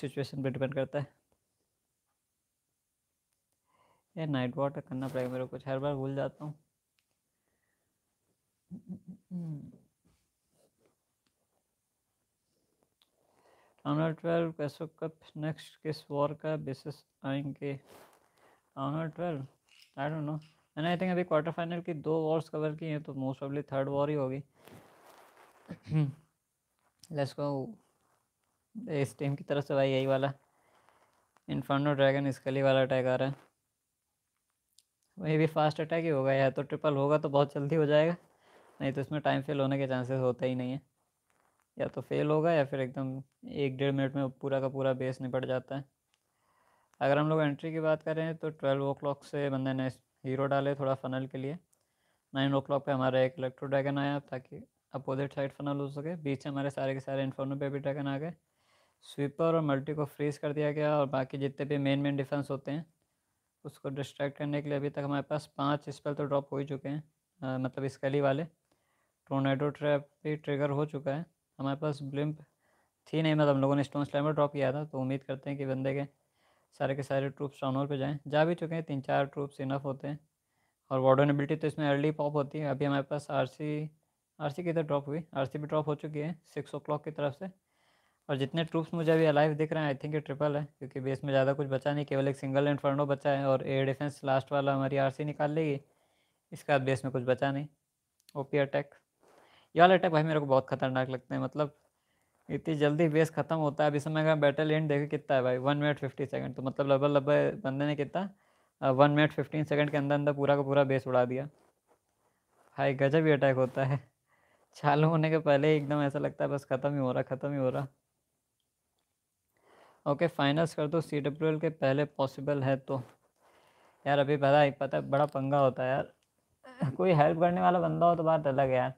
सिचुएशन पर डिपेंड करता है यार नाइट वॉक करना पड़ेगा मेरे को हर बार भूल जाता हूँ राउंडर ट्वेल्व कैसो कप नेक्स्ट किस वॉर का बेसिस आएंगे rounder twelve I don't know मैंने आई थिंक अभी क्वार्टर फाइनल की दो वॉर्स कवर की हैं तो मोस्ट ऑफली थर्ड वॉर ही होगी लेट्स <clears throat> गो इस टीम की तरफ से भाई यही वाला इन्फर्नो ड्रैगन इसके लिए वाला अटैक आ रहा है वही भी फास्ट अटैक ही होगा या तो ट्रिपल होगा तो बहुत जल्दी हो जाएगा नहीं तो इसमें टाइम फेल होने के चांसेस होते ही नहीं है या तो फेल होगा या फिर एकदम एक डेढ़ मिनट में पूरा का पूरा बेस निपट जाता है अगर हम लोग एंट्री की बात करें तो ट्वेल्व ओ से बंदे ने हीरो डाले थोड़ा फनल के लिए नाइन ओ क्लॉक पर हमारा एक इलेक्ट्रो ड्रैगन आया ताकि अपोजिट साइड फनल हो सके बीच हमारे सारे के सारे इन्फोर्नो पे भी ड्रैगन आ गए स्वीपर और मल्टी को फ्रीज कर दिया गया और बाकी जितने भी मेन मेन डिफेंस होते हैं उसको डिस्ट्रैक्ट करने के लिए अभी तक हमारे पास पाँच स्पेल तो ड्रॉप हो ही चुके हैं आ, मतलब स्केली वाले टोनेडो ट्रैप भी ट्रिगर हो चुका है हमारे पास ब्लिम्प थी नहीं मतलब हम लोगों ने स्टोन स्लैमर ड्रॉप किया था तो उम्मीद करते हैं कि बंदे के सारे के सारे ट्रूप्स टाउन हॉल पर जाएँ जा भी चुके हैं तीन चार ट्रूप्स इनफ होते हैं और वार्डन एबिलिटी तो इसमें अर्ली पॉप होती है अभी हमारे पास आर सी आर सी किधर ड्रॉप हुई आर सी भी ड्रॉप हो चुकी है सिक्स ओ की तरफ से और जितने ट्रूप्स मुझे अभी अलाइव दिख रहे हैं आई थिंक ये ट्रिपल है क्योंकि बेस में ज़्यादा कुछ बचा नहीं केवल एक सिंगल इन्फर्नो बचा है और एयर डिफेंस लास्ट वाला हमारी आरसी निकाल लेगी इसके बाद बेस में कुछ बचा नहीं ओपी अटैक ये वाला अटैक भाई मेरे को बहुत खतरनाक लगते हैं मतलब इतनी जल्दी बेस खत्म होता है अभी समय का बैटल एंड देखो कितना है भाई वन मिनट फिफ्टी सेकेंड तो मतलब लगभग लगभग बंदे ने कितना वन मिनट फिफ्टीन सेकेंड के अंदर अंदर पूरा का पूरा बेस उड़ा दिया भाई गजब ही अटैक होता है चालू होने के पहले एकदम ऐसा लगता है बस ख़त्म ही हो रहा ख़त्म ही हो रहा ओके फाइनल्स कर दो सी डब्ल्यू एल के पहले पॉसिबल है तो यार अभी पता ही पता है बड़ा पंगा होता है यार कोई हेल्प करने वाला बंदा हो तो बात अलग है यार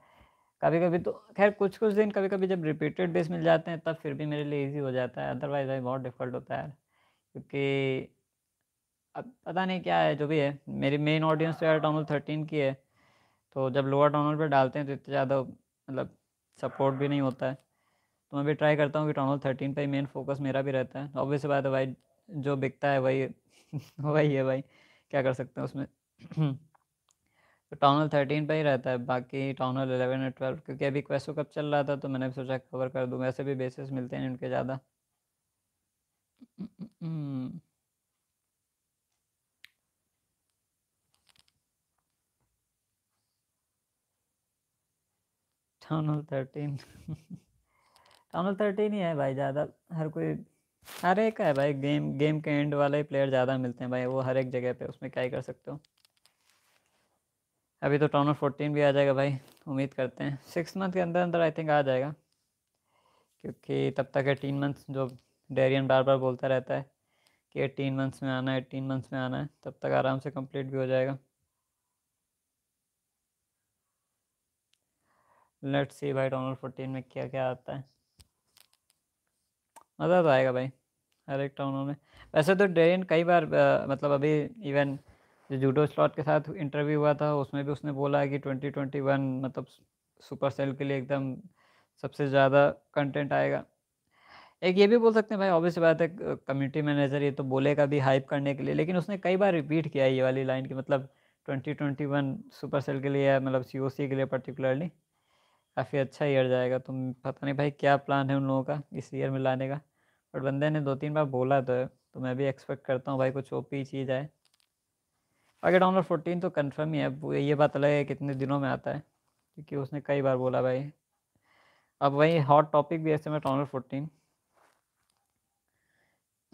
कभी कभी तो खैर कुछ कुछ दिन कभी कभी जब रिपीटेड बेस मिल जाते हैं तब फिर भी मेरे लिए ईजी हो जाता है अदरवाइज भाई बहुत डिफिकल्ट होता है यार क्योंकि अब पता नहीं क्या है जो भी है मेरी मेन ऑडियंस तो यार टाउन थर्टीन की है तो जब लोअर टाउन पर डालते हैं तो इतना ज़्यादा मतलब सपोर्ट भी नहीं होता है मैं भी ट्राई करता हूँ कि टॉनल थर्टीन पर ही मेन फोकस मेरा भी रहता है ऑब्वियस बात है भाई जो बिकता है वही <laughs> वही है भाई क्या कर सकते हैं उसमें तो टाउनल थर्टीन पर ही रहता है बाकी टाउनल एलेवन और ट्वेल्व क्योंकि अभी क्वेस्टो कब चल रहा था तो मैंने भी सोचा कवर कर दूँ वैसे भी बेसिस मिलते हैं उनके ज़्यादा टाउनल <clears throat> थर्टीन <laughs> टनल थर्टी नहीं है भाई ज़्यादा हर कोई हर एक का है भाई गेम गेम के एंड वाले प्लेयर ज़्यादा मिलते हैं भाई वो हर एक जगह पे उसमें क्या ही कर सकते हो अभी तो टाउन फोर्टीन भी आ जाएगा भाई उम्मीद करते हैं सिक्स मंथ के अंदर अंदर आई थिंक आ जाएगा क्योंकि तब तक एटीन मंथ्स जो डेरियन बार बार बोलता रहता है कि एटीन मंथ्स में आना है एटीन मंथ्स में आना है तब तक आराम से कंप्लीट भी हो जाएगा लेट्स सी भाई टाउन फोर्टीन में क्या क्या आता है मज़ा तो आएगा भाई हर एक टाउनों में वैसे तो डेरियन कई बार मतलब अभी इवन जो जूडो स्लॉट के साथ इंटरव्यू हुआ था उसमें भी उसने बोला कि ट्वेंटी ट्वेंटी वन मतलब सुपर सेल के लिए एकदम सबसे ज़्यादा कंटेंट आएगा एक ये भी बोल सकते हैं भाई ऑब्वियस बात है कम्युनिटी मैनेजर ये तो बोलेगा भी हाइप करने के लिए लेकिन उसने कई बार रिपीट किया ये वाली लाइन की मतलब twenty twenty one Supercell के लिए मतलब सी ओ सी के लिए पर्टिकुलरली काफ़ी अच्छा ईयर जाएगा तुम पता नहीं भाई क्या प्लान है उन लोगों का इस ईयर में लाने का बट बंदे ने दो तीन बार बोला तो तो मैं भी एक्सपेक्ट करता हूँ भाई कुछ ओ पी चीज़ आए बाकी डाउनलोड फोर्टीन तो कन्फर्म ही है ये बात अलग है कितने दिनों में आता है क्योंकि उसने कई बार बोला भाई अब वही हॉट टॉपिक भी ऐसे में डाउनलोड फोर्टीन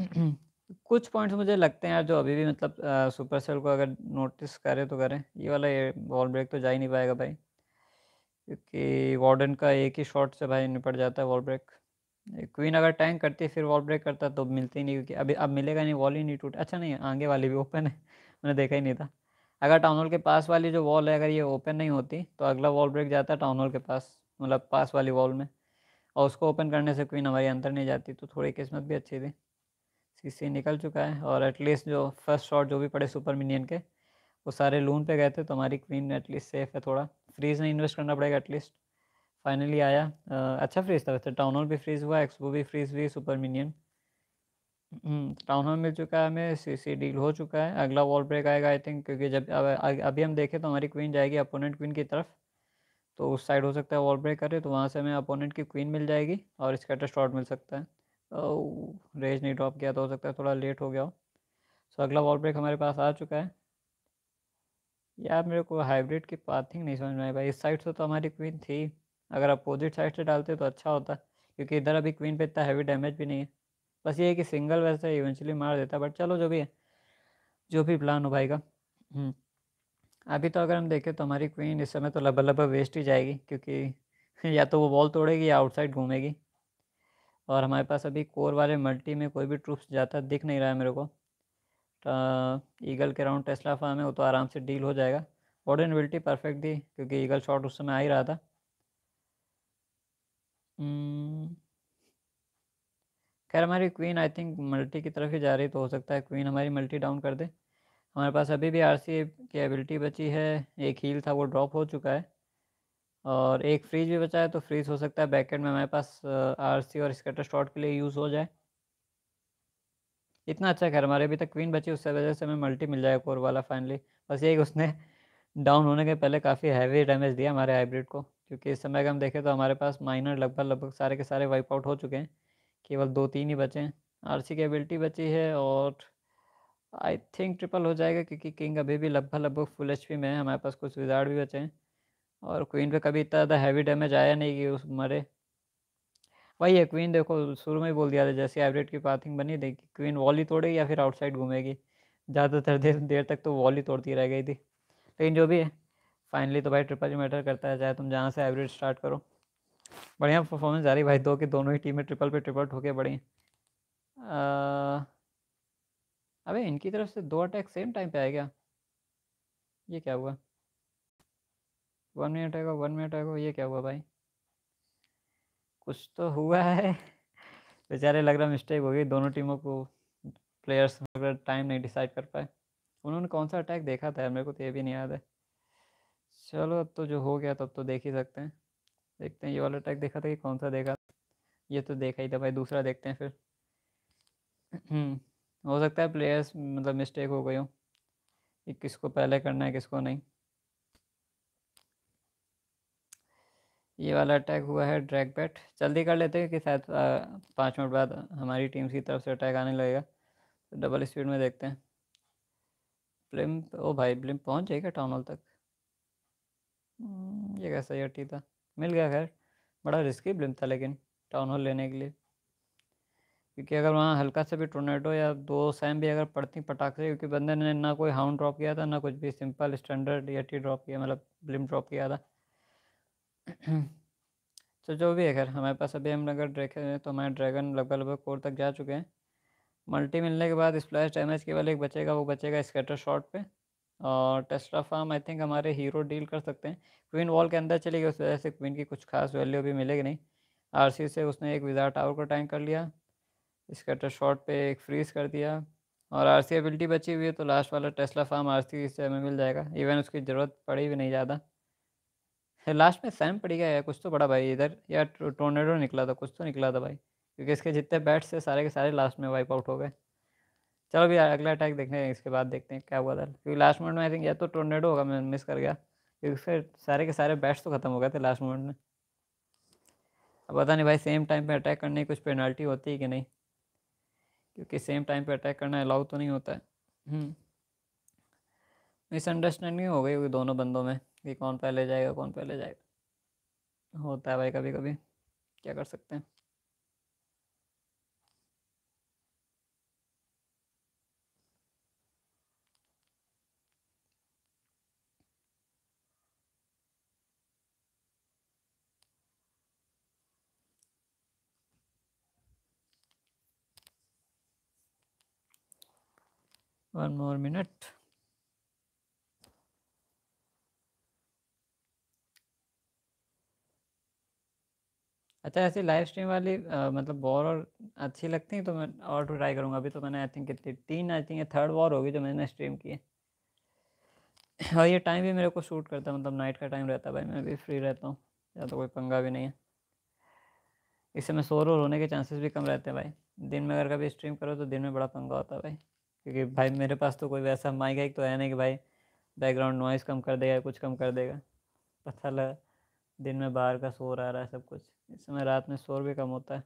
<clears throat> कुछ पॉइंट्स मुझे लगते हैं यार जो अभी भी मतलब सुपर सेल को अगर नोटिस करें तो करें ये वाला ये वॉल ब्रेक तो जा ही नहीं पाएगा भाई क्योंकि वार्डन का एक ही शॉट से भाई निपट जाता है वॉल ब्रेक क्वीन अगर टैंक करती है फिर वॉल ब्रेक करता तो मिलती ही नहीं क्योंकि अभी अब मिलेगा नहीं वॉल ही नहीं टूट अच्छा नहीं आगे वाली भी ओपन है <laughs> मैंने देखा ही नहीं था अगर टाउन हॉल के पास वाली जो वॉल है अगर ये ओपन नहीं होती तो अगला वॉल ब्रेक जाता है टाउन हॉल के पास मतलब पास वाली वॉल में और उसको ओपन करने से क्वीन हमारी अंदर नहीं जाती तो थोड़ी किस्मत भी अच्छी थी सी निकल चुका है और एटलीस्ट जो फर्स्ट शॉट जो भी पड़े सुपर मिनियन के वो सारे लून पे गए थे तो हमारी क्वीन एटलीस्ट सेफ है थोड़ा फ्रीज में इन्वेस्ट करना पड़ेगा एटलीस्ट फाइनली आया आ, अच्छा फ्रीज था वैसे टाउन हॉल भी फ्रीज हुआ एक्सपो भी फ्रीज हुई सुपर मिनियन टाउन हॉल मिल चुका है हमें सी सी डील हो चुका है अगला वॉल ब्रेक आएगा आई थिंक क्योंकि जब अभी हम देखें तो हमारी क्वीन जाएगी अपोनेंट क्वीन की तरफ तो उस साइड हो सकता है वॉल ब्रेक करे तो वहाँ से हमें अपोनेंट की क्वीन मिल जाएगी और स्कैटर शॉट मिल सकता है तो रेज नहीं ड्रॉप किया तो हो सकता है थोड़ा लेट हो गया हो सो अगला वॉल ब्रेक हमारे पास आ चुका है यार मेरे को हाइब्रिड की पाथिंग नहीं समझ में आई भाई इस साइड से तो हमारी क्वीन थी अगर अपोजिट साइड से डालते तो अच्छा होता क्योंकि इधर अभी क्वीन पे इतना हैवी डैमेज भी नहीं है बस ये है कि सिंगल वैसे इवेंचुअली मार देता बट चलो जो भी है जो भी प्लान हो भाई का हम्म। अभी तो अगर हम देखें तो हमारी क्वीन इस समय तो लबा लबा वेस्ट ही जाएगी क्योंकि <laughs> या तो वो बॉल तोड़ेगी या आउटसाइड घूमेगी और हमारे पास अभी कोर वाले मल्टी में कोई भी ट्रूप्स जाता दिख नहीं रहा है मेरे को ईगल के राउंड टेस्ला फार्म है वो तो आराम से डील हो जाएगा ऑर्डनबिलिटी परफेक्ट थी क्योंकि ईगल शॉट उस समय आ ही रहा था hmm. खैर हमारी क्वीन आई थिंक मल्टी की तरफ ही जा रही तो हो सकता है क्वीन हमारी मल्टी डाउन कर दे हमारे पास अभी भी आर सी की एबिलिटी बची है एक हील था वो ड्रॉप हो चुका है और एक फ्रीज भी बचा है तो फ्रीज हो सकता है बैकेट में हमारे पास आर सी और स्केटर शॉट के लिए यूज़ हो जाए इतना अच्छा खैर हमारे अभी तक क्वीन बची उससे वजह से हमें मल्टी मिल जाएगा कोर वाला फाइनली बस यही उसने डाउन होने के पहले काफ़ी हैवी डैमेज दिया हमारे हाइब्रिड को क्योंकि इस समय अगर हम देखें तो हमारे पास माइनर लगभग लगभग सारे के सारे वाइप आउट हो चुके हैं केवल दो तीन ही बचे हैं आरसी की एबिलिटी बची है और आई थिंक ट्रिपल हो जाएगा क्योंकि किंग अभी भी लगभग लगभग फुल एच में है हमारे पास कुछ विजार्ड भी बचे हैं और क्वीन पे कभी इतना ज़्यादा हैवी डैमेज आया नहीं कि उस मरे भाई ये क्वीन देखो शुरू में ही बोल दिया था जैसे हाइब्रिड की पाथिंग बनी थी क्वीन वॉली तोड़ेगी या फिर आउटसाइड घूमेगी ज़्यादातर देर देर तक तो वॉली तोड़ती रह गई थी लेकिन जो भी है फाइनली तो भाई ट्रिपल ही मैटर करता है चाहे तुम जहाँ से हाइब्रिड स्टार्ट करो बढ़िया परफॉर्मेंस जा रही भाई दो की दोनों ही टीमें ट्रिपल पे ट्रिपल ठोके बढ़ी अबे इनकी तरफ से दो अटैक सेम टाइम पे आया क्या ये क्या हुआ वन मिनट आएगा वन मिनट आएगा ये क्या हुआ भाई कुछ तो हुआ है बेचारे लग रहा मिस्टेक हो गई दोनों टीमों को प्लेयर्स टाइम नहीं डिसाइड कर पाए उन्होंने कौन सा अटैक देखा था मेरे को तो ये भी नहीं याद है चलो अब तो जो हो गया तब तो, तो देख ही सकते हैं देखते हैं ये वाला अटैक देखा था कि कौन सा देखा ये तो देखा ही था भाई दूसरा देखते हैं फिर <clears throat> हो सकता है प्लेयर्स मतलब मिस्टेक हो गई हो कि किसको पहले करना है किसको नहीं ये वाला अटैक हुआ है ड्रैग बैट जल्दी कर लेते हैं कि शायद पाँच मिनट बाद हमारी टीम की तरफ से अटैक आने लगेगा तो डबल स्पीड में देखते हैं ब्लिम ओ भाई ब्लिम पहुंच जाएगा टाउन हॉल तक हम्म, ये कैसा यटी था मिल गया खैर बड़ा रिस्की ब्लिम था लेकिन टाउन हॉल लेने के लिए क्योंकि अगर वहाँ हल्का सा भी टोनेटो या दो सैम भी अगर पड़ती पटाख से क्योंकि बंदे ने ना कोई हाउंड ड्रॉप किया था ना कुछ भी सिंपल स्टैंडर्ड टी ड्रॉप किया मतलब ब्लिम ड्रॉप किया था तो जो भी है खैर हमारे पास अभी हम अगर देखें तो हमारे ड्रैगन लगभग लगभग कोर तक जा चुके हैं मल्टी मिलने के बाद स्प्लैश डैमेज केवल एक बचेगा वो बचेगा स्केटर शॉट पे और टेस्ट्रा फार्म आई थिंक हमारे हीरो डील कर सकते हैं क्वीन वॉल के अंदर चली गई उस वजह से क्वीन की कुछ खास वैल्यू भी मिलेगी नहीं आर से उसने एक विजार टावर को टैंक कर लिया स्केटर शॉट पर एक फ्रीज कर दिया और आर एबिलिटी बची हुई है तो लास्ट वाला टेस्ला फार्म आर से हमें मिल जाएगा इवन उसकी ज़रूरत पड़ी भी नहीं ज़्यादा लास्ट में सैम पड़ी गया कुछ तो पड़ा भाई इधर या टोर्नेडो निकला था कुछ तो निकला था भाई क्योंकि इसके जितने बैट्स थे सारे के सारे लास्ट में वाइप आउट हो गए चलो भी अगला अटैक देखते हैं इसके बाद देखते हैं क्या हुआ था क्योंकि लास्ट मोमेंट में आई थिंक या तो टोर्नेडो होगा मैं मिस कर गया क्योंकि फिर सारे के सारे बैट्स तो खत्म हो गए थे लास्ट मोमेंट में अब पता नहीं भाई सेम टाइम पर अटैक करने की कुछ पेनल्टी होती है कि नहीं क्योंकि सेम टाइम पर अटैक करना अलाउ तो नहीं होता है मिसअंडरस्टैंडिंग हम्म। हो गई दोनों बंदों में कि कौन पहले जाएगा कौन पहले जाएगा होता है भाई कभी कभी क्या कर सकते हैं one more minute अच्छा ऐसे लाइव स्ट्रीम वाली आ, मतलब वॉर और अच्छी लगती है तो मैं और ट्राई करूँगा अभी तो मैंने आई थिंक कितनी तीन आई थिंक थर्ड वॉर होगी जो मैंने स्ट्रीम की है और ये टाइम भी मेरे को शूट करता है मतलब नाइट का टाइम रहता है भाई मैं भी फ्री रहता हूँ या तो कोई पंगा भी नहीं है इससे मैं शोर और होने के चांसेस भी कम रहते हैं भाई दिन में अगर कभी स्ट्रीम करो तो दिन में बड़ा पंगा होता है भाई क्योंकि भाई मेरे पास तो कोई वैसा माइक है तो है नहीं कि भाई बैकग्राउंड नॉइस कम कर देगा कुछ कम कर देगा पता लगा दिन में बाहर का शोर आ रहा है सब कुछ इस समय रात में शोर भी कम होता है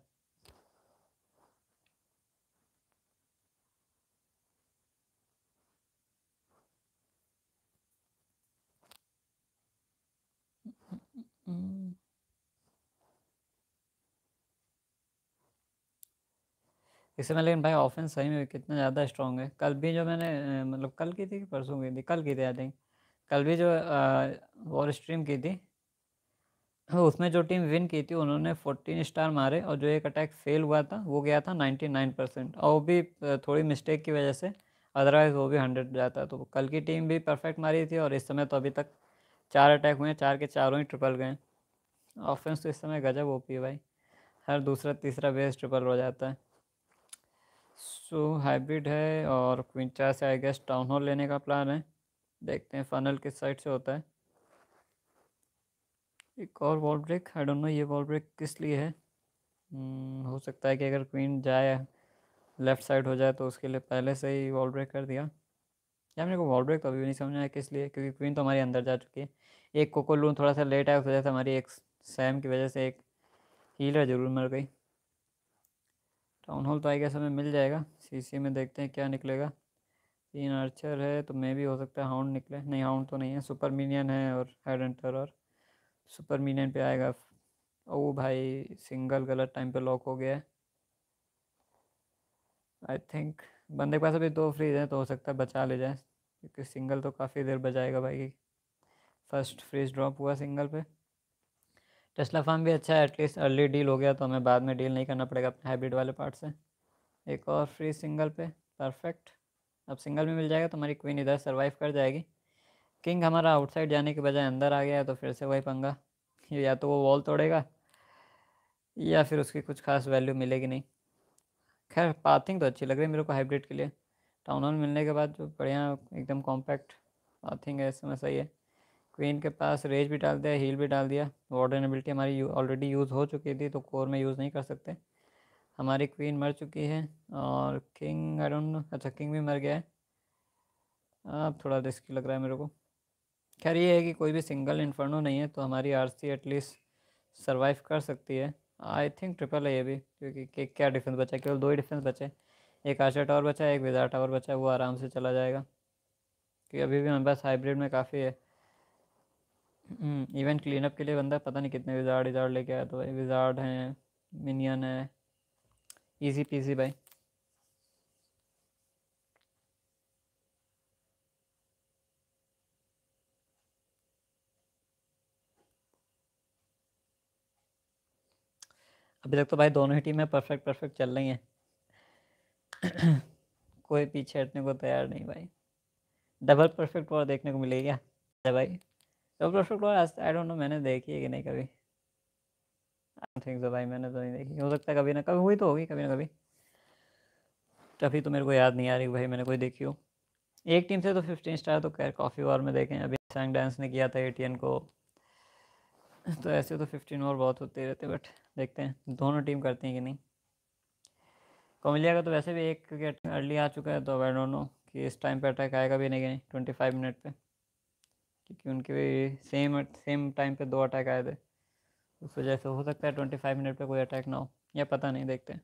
इस समय लेकिन भाई ऑफेंस सही में कितना ज़्यादा स्ट्रॉन्ग है कल भी जो मैंने मतलब कल की थी परसों की थी कल की थी आई थिंक कल भी जो वॉल स्ट्रीम की थी हाँ, उसमें जो टीम विन की थी उन्होंने फोर्टीन स्टार मारे और जो एक अटैक फेल हुआ था वो गया था नाइन्टी नाइन परसेंट और वो भी थोड़ी मिस्टेक की वजह से अदरवाइज़ वो भी हंड्रेड जाता तो कल की टीम भी परफेक्ट मारी थी और इस समय तो अभी तक चार अटैक हुए हैं चार के चारों ही ट्रिपल गए ऑफेंस तो इस समय गजब हो पी भाई हर दूसरा तीसरा बेस ट्रिपल हो जाता है सो so, हाइब्रिड है और क्विंचा से आई गेस टाउन हॉल लेने का प्लान है देखते हैं फनल किस साइड से होता है एक और wall break I don't know ये वॉल ब्रेक किस लिए है hmm, हो सकता है कि अगर क्वीन जाए लेफ़्ट साइड हो जाए तो उसके लिए पहले से ही वॉल ब्रेक कर दिया या मेरे को वॉल ब्रेक तो अभी भी नहीं समझ आया किस लिए क्योंकि क्वीन तो हमारे अंदर जा चुकी है एक कोको लून थोड़ा सा लेट आया उस वजह से हमारी एक सैम की वजह से एक हीलर जरूर मर गई टाउन हॉल तो आई गैस हमें मिल जाएगा सीसी में देखते हैं क्या निकलेगा तीन आर्चर है तो मे भी हो सकता है हाउंड निकले नहीं हाउंड तो नहीं है सुपर मिनियन है और हेड एंटर और सुपर मीनियन पे आएगा ओ भाई सिंगल गलत टाइम पे लॉक हो गया आई थिंक बंदे के पास अभी दो फ्रीज हैं तो हो सकता है बचा ले जाए क्योंकि सिंगल तो काफ़ी देर बचाएगा भाई फर्स्ट फ्रीज ड्रॉप हुआ सिंगल पे टेस्ला फार्म भी अच्छा है एटलीस्ट अर्ली डील हो गया तो हमें बाद में डील नहीं करना पड़ेगा अपने हाइब्रिड वाले पार्ट से एक और फ्री सिंगल पे परफेक्ट अब सिंगल में मिल जाएगा तो हमारी क्वीन इधर सर्वाइव कर जाएगी किंग हमारा आउटसाइड जाने के बजाय अंदर आ गया तो फिर से वही पंगा या तो वो वॉल तोड़ेगा या फिर उसकी कुछ खास वैल्यू मिलेगी नहीं खैर पाथिंग तो अच्छी लग रही है मेरे को हाइब्रिड के लिए टाउन हॉल मिलने के बाद जो बढ़िया एकदम कॉम्पैक्ट पाथिंग है इसमें सही है क्वीन के पास रेज भी डाल दिया हील भी डाल दिया वार्डन एबिलिटी हमारी ऑलरेडी यूज़ हो चुकी थी तो कोर में यूज़ नहीं कर सकते हमारी क्वीन मर चुकी है और किंग आई डोंट नो अच्छा किंग भी मर गया है अब थोड़ा रिस्की लग रहा है मेरे को खैर ये है कि कोई भी सिंगल इन्फर्नो नहीं है तो हमारी आर सी एटलीस्ट सर्वाइव कर सकती है आई थिंक ट्रिपल है ये भी क्योंकि क्या डिफेंस बचा केवल दो ही डिफेंस बचे एक आशा टावर बचा है एक विजार टावर बचा है वो आराम से चला जाएगा क्योंकि अभी भी हमारे पास हाइब्रिड में काफ़ी है इवन हम्म, क्लीनअप के लिए बंदा पता नहीं कितने विजार्ड विजार्ड लेके आया तो भाई विजार्ड हैं मिनियन है ईजी पीजी भाई अभी तक तो भाई दोनों ही टीमें परफेक्ट परफेक्ट चल रही हैं <clears throat> कोई पीछे हटने को तैयार नहीं भाई डबल परफेक्ट वॉर देखने को मिलेगी क्या भाई double perfect war I don't know मैंने देखी है कि नहीं कभी आई थिंक सो भाई मैंने तो नहीं देखी हो सकता कभी ना कभी हुई तो होगी कभी ना कभी तभी तो मेरे को याद नहीं आ रही भाई मैंने कोई देखी हो एक टीम से तो फिफ्टीन स्टार तो खैर कॉफ़ी वॉर में देखें अभी सैंग डांस ने किया था एटीएन को तो ऐसे तो फिफ्टीन और बहुत होते रहते बट देखते हैं दोनों टीम करती हैं कि नहीं कोमिलिया का तो वैसे भी एक विकेट अर्ली आ चुका है तो आई डोंट नो कि इस टाइम पर अटैक आएगा भी नहीं कि नहीं ट्वेंटी फाइव मिनट पर क्योंकि उनके भी सेम सेम टाइम पे दो अटैक आए थे उस वजह से हो सकता है ट्वेंटी फाइव मिनट पे कोई अटैक ना हो या पता नहीं देखते हैं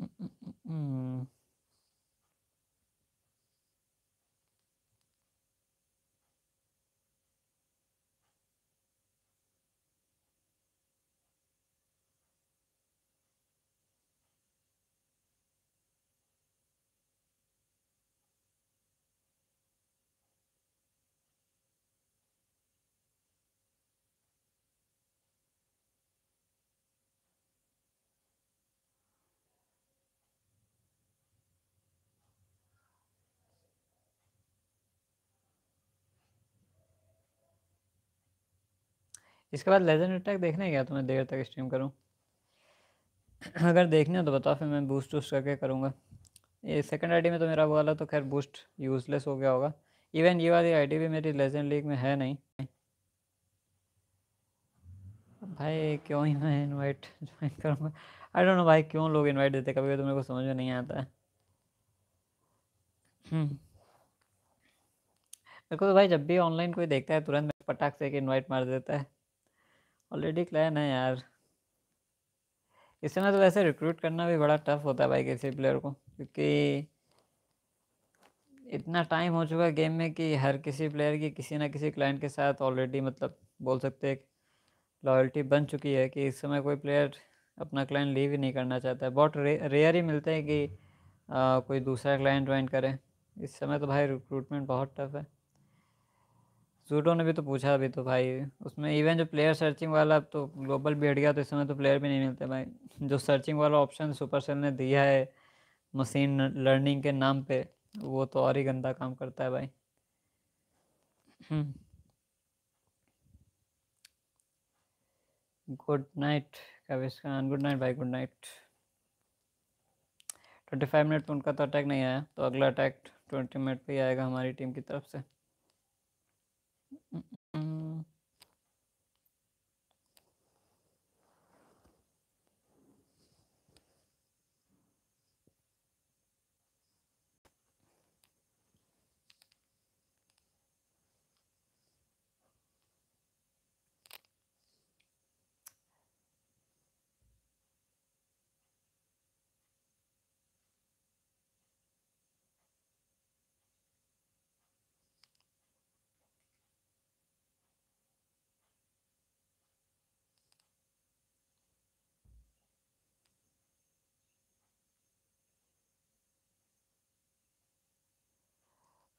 Mm. mm, mm, mm। इसके बाद लेजेंड अटैक देखने गया तो मैं देर तक स्ट्रीम करूँ अगर देखना तो बताओ फिर मैं बूस्ट वूस्ट करके करूँगा ये सेकंड आईडी में तो मेरा वाला तो खैर बूस्ट यूज़लेस हो गया होगा इवन ये वाली आईडी भी मेरी लेजेंड लीग में है नहीं भाई क्यों ही मैं इनवाइट ज्वाइन करूँगा आई डोंट नो भाई क्यों लोग इनवाइट देते कभी तो मेरे को समझ में नहीं आता है हम्म। मेरे को तो भाई जब भी ऑनलाइन कोई देखता है तुरंत पटाख से एक इन्वाइट मार देता है ऑलरेडी क्लैन है यार इस समय तो वैसे रिक्रूट करना भी बड़ा टफ होता है भाई किसी प्लेयर को क्योंकि इतना टाइम हो चुका है गेम में कि हर किसी प्लेयर की किसी ना किसी क्लाइंट के साथ ऑलरेडी मतलब बोल सकते हैं लॉयल्टी बन चुकी है कि इस समय कोई प्लेयर अपना क्लाइंट लीव ही नहीं करना चाहता है बहुत रे, रेयर ही मिलते हैं कि आ, कोई दूसरा क्लाइंट ज्वाइन करे इस समय तो भाई रिक्रूटमेंट बहुत टफ है जूडो ने भी तो पूछा अभी तो भाई उसमें इवन जो प्लेयर सर्चिंग वाला अब तो ग्लोबल भी हट गया तो इस समय तो प्लेयर भी नहीं मिलते भाई जो सर्चिंग वाला ऑप्शन सुपरसेल ने दिया है मशीन लर्निंग के नाम पे वो तो और ही गंदा काम करता है भाई good night Kavish Khan good night भाई good night twenty five minute पर उनका तो अटैक नहीं आया तो अगला अटैक ट्वेंटी मिनट पर ही आएगा हमारी टीम की तरफ से Mm.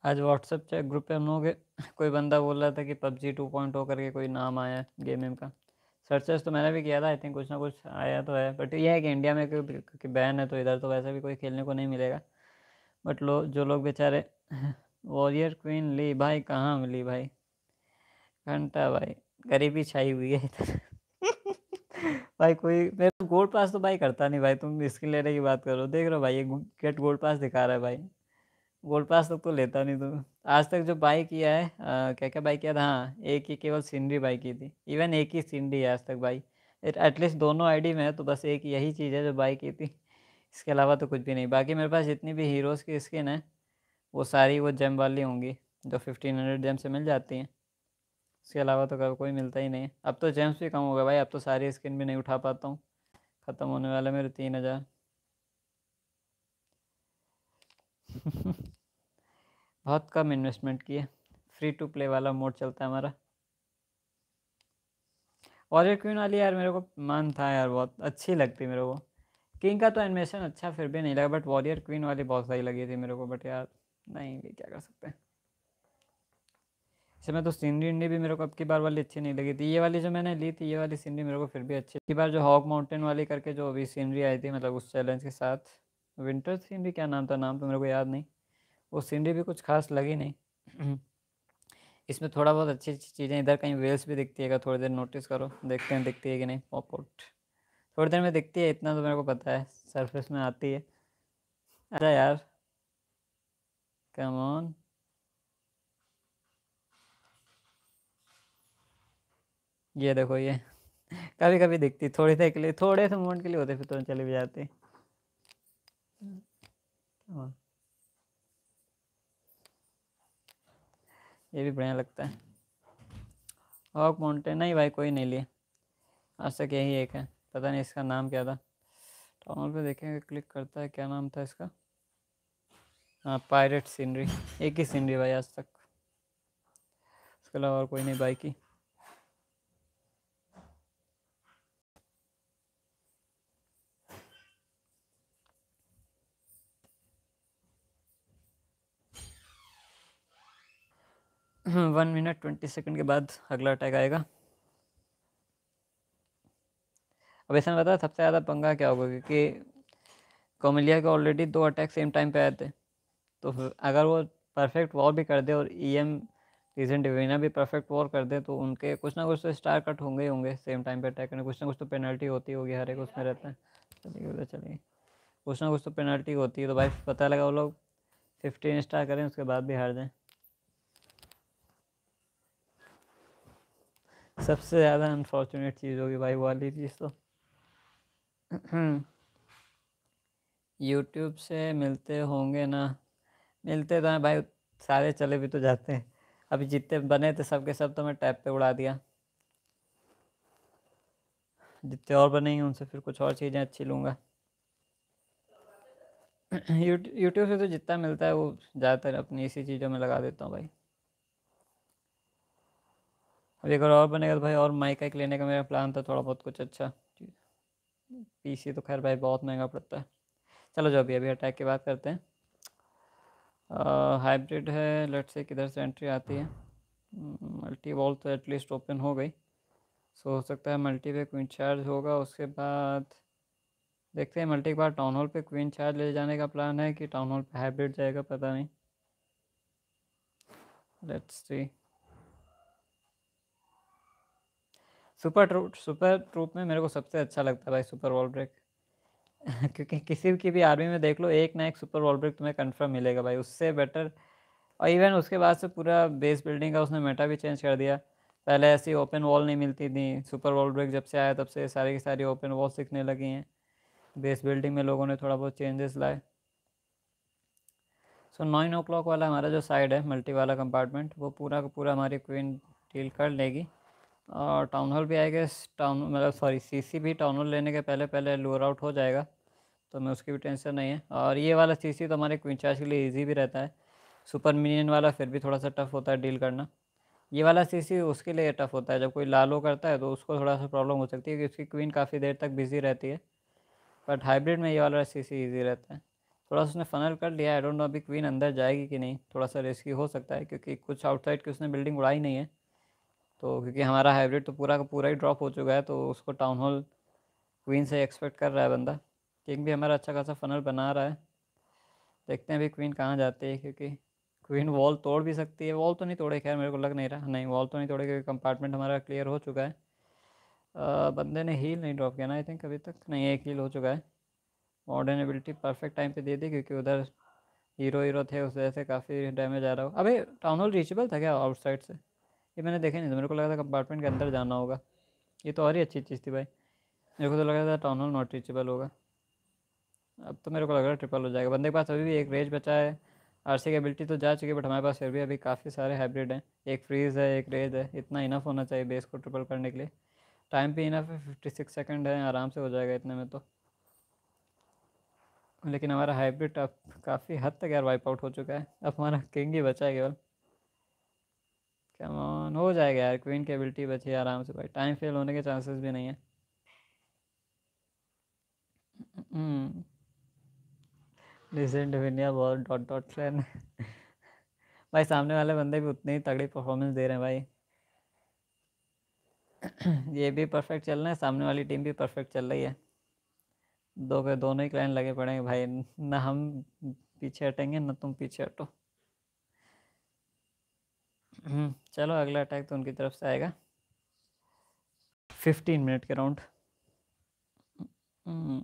आज व्हाट्सएप चैट ग्रुप पे हम लोग कोई बंदा बोल रहा था कि पबजी टू पॉइंट हो करके कोई नाम आया है गेम का सर्चेस तो मैंने भी किया था आई थिंक कुछ ना कुछ आया तो है बट यह है कि इंडिया में क्योंकि बैन है तो इधर तो वैसे भी कोई खेलने को नहीं मिलेगा बट लो जो लोग बेचारे वॉरियर क्वीन ली भाई कहाँ मिली भाई घंटा भाई गरीबी छाई हुई है इधर <laughs> भाई कोई मेरे गोल्ड पास तो भाई करता नहीं भाई तुम इसके लेने की बात करो देख रहे हो भाई ये गेट गोल्ड पास दिखा रहा है भाई गोल्ड पास तक तो लेता नहीं तो आज तक जो बाई किया है आ, क्या क्या बाई किया था हाँ एक ही केवल सीनरी बाई की थी इवन एक ही सीनरी है आज तक बाई एटलीस्ट दोनों आईडी में है तो बस एक यही चीज़ है जो बाई की थी इसके अलावा तो कुछ भी नहीं बाकी मेरे पास जितनी भी हीरोज़ की स्किन है वो सारी वो जेम वाली होंगी जो फिफ्टीन हंड्रेड जेम से मिल जाती हैं इसके अलावा तो कभी कोई मिलता ही नहीं अब तो जेम्स भी कम हो गए भाई अब तो सारी स्किन भी नहीं उठा पाता हूँ ख़त्म होने वाला मेरे तीन हज़ार <laughs> बहुत कम इन्वेस्टमेंट की है फ्री टू प्ले वाला मोड चलता है हमारा वॉरियर क्वीन वाली यार मेरे को मन था यार बहुत अच्छी लगती मेरे को किंग का तो एनिमेशन अच्छा फिर भी नहीं लगा बट वॉरियर क्वीन वाली बहुत सही लगी थी मेरे को बट यार नहीं भी क्या कर सकते हैं इसमें तो सीनरी इंडी भी मेरे को अब की बार वाली अच्छी नहीं लगी थी ये वाली जो मैंने ली थी ये वाली सीनरी मेरे को फिर भी अच्छी की बार जो हॉक माउंटेन वाली करके जो अभी सीनरी आई थी मतलब उस चैलेंज के साथ विंटर सीनरी क्या नाम था नाम तो मेरे को याद नहीं वो सीनरी भी कुछ खास लगी नहीं <clears throat> इसमें थोड़ा बहुत अच्छी अच्छी चीज़ें इधर कहीं वेल्स भी दिखती है थोड़ी देर नोटिस करो देखते हैं दिखती है कि नहीं पॉप आउट थोड़ी देर में दिखती है इतना तो मेरे को पता है सरफेस में आती है अच्छा यार कम ये देखो ये <laughs> कभी कभी दिखती थोड़ी देर के लिए थोड़े से मोमेंट के लिए होते फिर तो चले भी जाते हाँ। ये भी बढ़िया लगता है हॉक माउंटेन नहीं भाई कोई नहीं लिए आज तक यही एक है पता नहीं इसका नाम क्या था टाउन पे देखेंगे क्लिक करता है क्या नाम था इसका हाँ पायरेट सीनरी एक ही सीनरी भाई आज तक उसके अलावा और कोई नहीं बाइक की वन मिनट ट्वेंटी सेकंड के बाद अगला अटैक आएगा अब ऐसा बताया सबसे ज़्यादा पंगा क्या होगा क्योंकि कोमलिया के ऑलरेडी दो अटैक सेम टाइम पे आए थे तो अगर वो परफेक्ट वॉर भी कर दे और ई एम रीजन डिवीना भी परफेक्ट वॉर कर दे तो उनके कुछ ना कुछ तो स्टार कट होंगे ही होंगे सेम टाइम पे अटैक करने कुछ ना कुछ तो पेनल्टी होती होगी हर एक उसमें रहता है चलिए उधर चलिए कुछ ना कुछ तो पेनल्टी होती है तो भाई पता लगा वो लोग फिफ्टीन स्टार करें उसके बाद भी हार जाएँ सबसे ज़्यादा अनफॉर्चुनेट चीज़ होगी भाई वाली चीज़ तो यूट्यूब <clears throat> से मिलते होंगे ना मिलते तो हैं भाई सारे चले भी तो जाते हैं अभी जितने बने थे सब के सब तो मैं टैप पे उड़ा दिया जितने और बनेंगे उनसे फिर कुछ और चीज़ें अच्छी लूँगा यूट्यूब <clears throat> से तो जितना मिलता है वो ज़्यादातर अपनी इसी चीज़ों में लगा देता हूँ भाई और एक और बनेगा तो भाई और माइक एक लेने का मेरा प्लान था थोड़ा बहुत कुछ अच्छा पीसी तो खैर भाई बहुत महंगा पड़ता है चलो जो अभी अभी अटैक की बात करते हैं हाइब्रिड है लेट से किधर से एंट्री आती है मल्टी hmm, वॉल तो एटलीस्ट ओपन हो गई सो हो सकता है मल्टी पे क्वीन चार्ज होगा उसके बाद देखते हैं मल्टी के बाद टाउन हॉल पे क्वीन चार्ज ले जाने का प्लान है कि टाउन हॉल पे हाइब्रिड जाएगा पता नहीं let's see super true super troop में मेरे को सबसे अच्छा लगता है भाई सुपर वॉल ब्रेक <laughs> क्योंकि किसी की भी आर्मी में देख लो एक ना एक सुपर वॉल ब्रेक तुम्हें कंफर्म मिलेगा भाई उससे बेटर और इवन उसके बाद से पूरा बेस बिल्डिंग का उसने मेटा भी चेंज कर दिया पहले ऐसी ओपन वॉल नहीं मिलती थी सुपर वॉल ब्रेक जब से आया तब से सारी की सारी ओपन वॉल सीखने लगी हैं बेस बिल्डिंग में लोगों ने थोड़ा बहुत चेंजेस लाए सो नाइन ओ क्लॉक वाला हमारा जो साइड है मल्टी वाला कंपार्टमेंट वो पूरा का पूरा हमारी क्वीन डील कर लेगी टाउन हॉल भी आएगा टाउन मतलब सॉरी सीसी भी टाउन हॉल लेने के पहले पहले लोअर आउट हो जाएगा तो हमें उसकी भी टेंशन नहीं है और ये वाला सीसी तो हमारे क्वीन चार्ज के लिए ईजी भी रहता है सुपर मिनियन वाला फिर भी थोड़ा सा टफ होता है डील करना ये वाला सीसी उसके लिए टफ होता है जब कोई लालो करता है तो उसको थोड़ा सा प्रॉब्लम हो सकती है कि उसकी क्वीन काफ़ी देर तक बिजी रहती है बट हाइब्रिड में ये वाला सी ईजी रहता है थोड़ा सा उसने फनल कर लिया आई डोंट नो अभी क्वीन अंदर जाएगी कि नहीं थोड़ा सा रिस्की हो सकता है क्योंकि कुछ आउटसाइड की उसने बिल्डिंग उड़ाई नहीं है तो क्योंकि हमारा हाइब्रिड तो पूरा का पूरा ही ड्रॉप हो चुका है तो उसको टाउन हॉल क्वीन से एक्सपेक्ट कर रहा है बंदा किंग भी हमारा अच्छा खासा फनल बना रहा है देखते हैं अभी क्वीन कहाँ जाती है क्योंकि क्वीन वॉल तोड़ भी सकती है वॉल तो नहीं तोड़े खैर मेरे को लग नहीं रहा नहीं वॉल तो नहीं तोड़े क्योंकि कंपार्टमेंट हमारा क्लियर हो चुका है आ, बंदे ने हील नहीं ड्रॉप किया ना आई थिंक अभी तक नहीं एक हील हो चुका है मॉडर्न एबिलिटी परफेक्ट टाइम पे दे दी क्योंकि उधर हीरो हीरो थे उस वजह से काफ़ी डैमेज आ रहा हो अभी टाउन हॉल रीचेबल था क्या आउटसाइड से ये मैंने देखा नहीं था मेरे को लगा था कंपार्टमेंट के अंदर जाना होगा ये तो और ही अच्छी चीज़ थी भाई मेरे को तो लगा था टाउन हॉल नॉट रीचेबल होगा अब तो मेरे को लग रहा है ट्रिपल हो जाएगा बंदे के पास अभी भी एक रेज बचा है आर सी की एबिलिटी तो जा चुकी है बट हमारे पास फिर भी अभी काफ़ी सारे हाइब्रिड हैं एक फ्रीज है एक रेज है इतना इनफ होना चाहिए बेस को ट्रिपल करने के लिए टाइम भी इनफ है फिफ्टी सिक्स सेकेंड है आराम से हो जाएगा इतने में तो लेकिन हमारा हाइब्रिड अब काफ़ी हद तक यार वाइप आउट हो चुका है अब हमारा किंग ही बचा है केवल डाउन हो जाएगा यार क्वीन की एबिलिटी बची आराम से भाई टाइम फेल होने के चांसेस भी नहीं है रिसेंट विनिया बहुत डॉट डॉट फ्लैन भाई सामने वाले बंदे भी उतनी ही तगड़ी परफॉर्मेंस दे रहे हैं भाई ये भी परफेक्ट चल रहा है सामने वाली टीम भी परफेक्ट चल रही है दो के दोनों ही क्लाइंट लगे पड़ेंगे भाई ना हम पीछे हटेंगे ना तुम पीछे हटो हम्म, चलो अगला अटैक तो उनकी तरफ से आएगा फिफ्टीन मिनट के राउंड चैम्पियन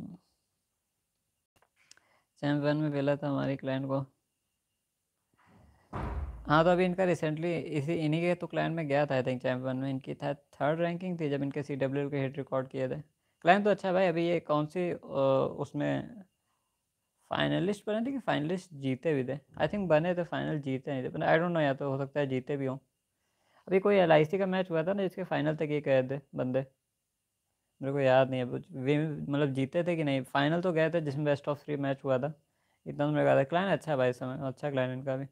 हम्म, में मिला था हमारी क्लाइंट को हाँ तो अभी इनका रिसेंटली इसी इन्हीं के तो क्लाइंट में गया था आई थिंक चैम्पियन में इनकी था थर्ड रैंकिंग थी जब इनके सी डब्ल्यू के हिट रिकॉर्ड किए थे क्लाइंट तो अच्छा भाई अभी ये कौन सी उसमें फाइनलिस्ट बने थे कि फाइनलिस्ट जीते भी थे आई थिंक बने थे तो फाइनल जीते नहीं थे आई डोंट नो या तो हो सकता है जीते भी हों अभी कोई एल का मैच हुआ था ना जिसके फाइनल तक ये गए थे बंदे मेरे को याद नहीं है मतलब जीते थे कि नहीं फाइनल तो गए थे जिसमें बेस्ट ऑफ थ्री मैच हुआ था इतना तो मेरे कहा था अच्छा भाई समय अच्छा क्लाइंट इनका भी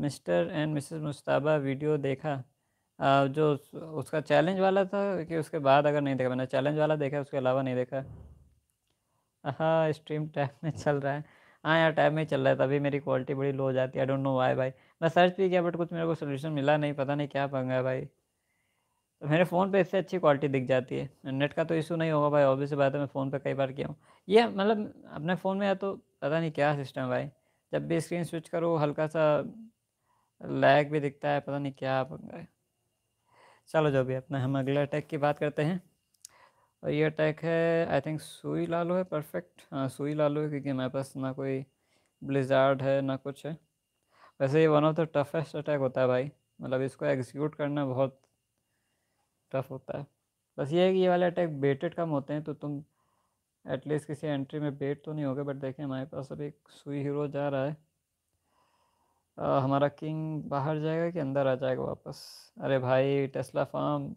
mister and missus Mushtaba video देखा जो उसका चैलेंज वाला था कि उसके बाद अगर नहीं देखा मैंने चैलेंज वाला देखा उसके अलावा नहीं देखा हाँ स्ट्रीम टैब में चल रहा है हाँ यार टैब में चल रहा है तभी मेरी क्वालिटी बड़ी लो हो जाती है आई डोंट नो वाई भाई मैं सर्च भी किया बट कुछ मेरे को सोल्यूशन मिला नहीं पता नहीं क्या पंगा है भाई तो मेरे फ़ोन पे इससे अच्छी क्वालिटी दिख जाती है नेट का तो इशू नहीं होगा भाई ऑब्वियस बात है मैं फ़ोन पे कई बार किया हूँ ये मतलब अपने फ़ोन में या तो पता नहीं क्या सिस्टम है भाई जब भी स्क्रीन स्विच करो हल्का सा लैग भी दिखता है पता नहीं क्या पंगा है चलो जो भी अपना हम अगले अटैक की बात करते हैं और ये अटैक है आई थिंक सुई लालो है परफेक्ट हाँ सुई लो है क्योंकि हमारे पास ना कोई ब्लिजार्ड है ना कुछ है वैसे ये one of the toughest attack होता है भाई मतलब इसको एग्जीक्यूट करना बहुत टफ होता है बस ये है कि ये वाले अटैक बेटेड कम होते हैं तो तुम एटलीस्ट किसी एंट्री में बेट तो नहीं होगे बट देखें हमारे पास अभी एक सुई हीरो जा रहा है आ, हमारा किंग बाहर जाएगा कि अंदर आ जाएगा वापस अरे भाई टेस्ला फार्म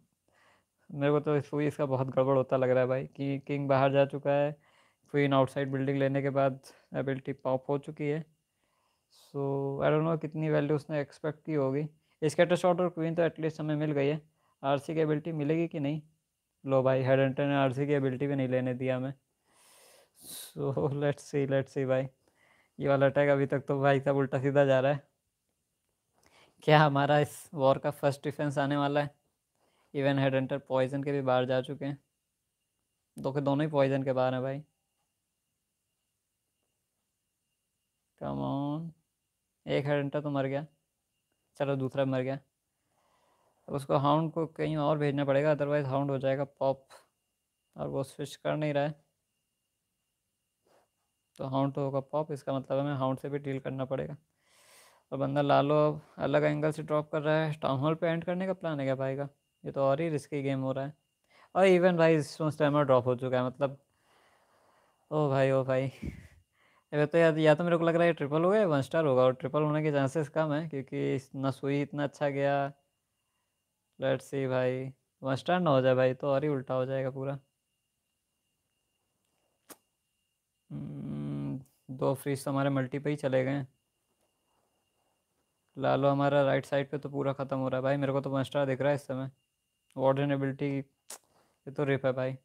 मेरे को तो फुई इसका बहुत गड़बड़ होता लग रहा है भाई कि किंग बाहर जा चुका है क्वीन आउटसाइड बिल्डिंग लेने के बाद एबिलिटी पॉप हो चुकी है सो आई डोंट नो कितनी वैल्यू उसने एक्सपेक्ट की होगी स्केटर शॉट और क्वीन तो एटलीस्ट हमें मिल गई है आर की एबिलिटी मिलेगी कि नहीं लो भाई एंटर ने आर की एबिलिटी भी नहीं लेने दिया हमें so let's see let's see भाई ये वाला अटैक अभी तक तो भाई साहब उल्टा सीधा जा रहा है क्या हमारा इस वॉर का फर्स्ट डिफेंस आने वाला है इवन हेड एंटर पॉइजन के भी बाहर जा चुके हैं दो तो के दोनों ही पॉइजन के बाहर हैं भाई कम ऑन एक हेड एंटर तो मर गया चलो दूसरा मर गया अब उसको हाउंड को कहीं और भेजना पड़ेगा अदरवाइज हाउंड हो जाएगा पॉप और वो स्विच कर नहीं रहा है तो हाउंड तो होगा पॉप इसका मतलब हमें हाउंड से भी डील करना पड़ेगा और बंदा लालो अब अलग एंगल से ड्रॉप कर रहा है टाउन हॉल पे एंड करने का प्लान है क्या भाई का ये तो और ही रिस्की गेम हो रहा है और इवन भाई टाइम में ड्रॉप हो चुका है मतलब ओ भाई ओ भाई अगर तो या, या तो मेरे को लग रहा है ट्रिपल हो गया वन स्टार होगा और ट्रिपल होने के चांसेस कम है क्योंकि इतना सुई इतना अच्छा गया लेट्स सी भाई वन स्टार ना हो जाए भाई तो और ही उल्टा हो जाएगा पूरा hmm, दो फ्रीज तो हमारे मल्टी पे ही चले गए लालो हमारा राइट साइड पे तो पूरा ख़त्म हो रहा है भाई मेरे को तो वन स्टार दिख रहा है इस समय ऑर्डिनेबिलिटी ये तो रिप है भाई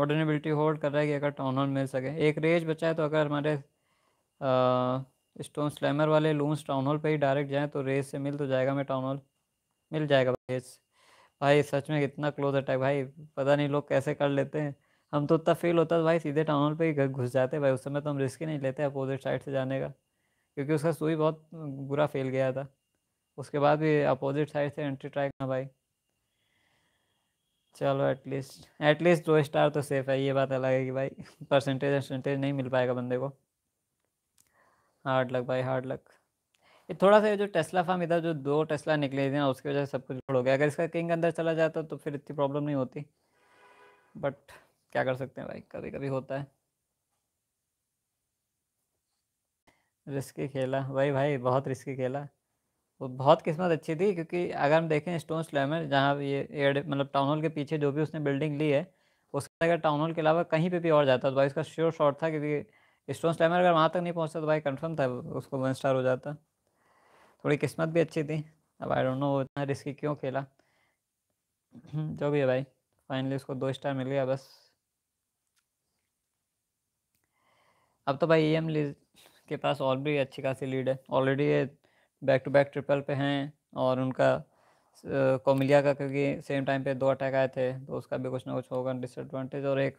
ऑर्डिनेबिलिटी होल्ड कर रहा है कि अगर टाउन हॉल मिल सके एक रेज बचा है तो अगर हमारे स्टोन स्लैमर वाले लूम्स टाउन हॉल पर ही डायरेक्ट जाएँ तो रेज से मिल तो जाएगा मैं टाउन हॉल मिल जाएगा रेज भाई सच में कितना क्लोज अटैक भाई पता नहीं लोग कैसे कर लेते हैं हम तो उतना फील होता है भाई सीधे टाउन हॉल पर ही घुस जाते भाई उस समय तो हम रिस्क ही नहीं लेते अपोजिट साइड से जाने का क्योंकि उसका सुई बहुत बुरा फैल गया था उसके बाद भी अपोजिट साइड से एंट्री ट्राई करना भाई चलो एटलीस्ट एटलीस्ट दो स्टार तो सेफ है ये बात अलग है कि भाई परसेंटेज परसेंटेज नहीं मिल पाएगा बंदे को हार्ड लक भाई हार्ड लक ये थोड़ा सा जो टेस्ला फार्म इधर जो दो टेस्ला निकले थे ना उसकी वजह से सब कुछ हो गया अगर इसका किंग अंदर चला जाता तो फिर इतनी प्रॉब्लम नहीं होती बट क्या कर सकते हैं भाई कभी कभी होता है रिस्की खेला भाई भाई बहुत रिस्की खेला वो बहुत किस्मत अच्छी थी क्योंकि अगर हम देखें स्टोन स्लैमर जहाँ ये एड मतलब टाउन हॉल के पीछे जो भी उसने बिल्डिंग ली है उसके अगर टाउन हॉल के अलावा कहीं पे भी और जाता तो भाई उसका श्योर शॉट था क्योंकि स्टोन स्लैमर अगर वहाँ तक नहीं पहुँचता तो भाई कन्फर्म था उसको वन स्टार हो जाता थोड़ी किस्मत भी अच्छी थी अब आई डोंट नो वो इतना रिस्की क्यों खेला <clears throat> जो भी है भाई फाइनली उसको दो स्टार मिल गया बस अब तो भाई ई e एम के पास और भी अच्छी खासी लीड है ऑलरेडी ये बैक टू बैक ट्रिपल पे हैं और उनका कोमिलिया का क्योंकि सेम टाइम पे दो अटैक आए थे तो उसका भी कुछ ना कुछ होगा डिसएडवांटेज और एक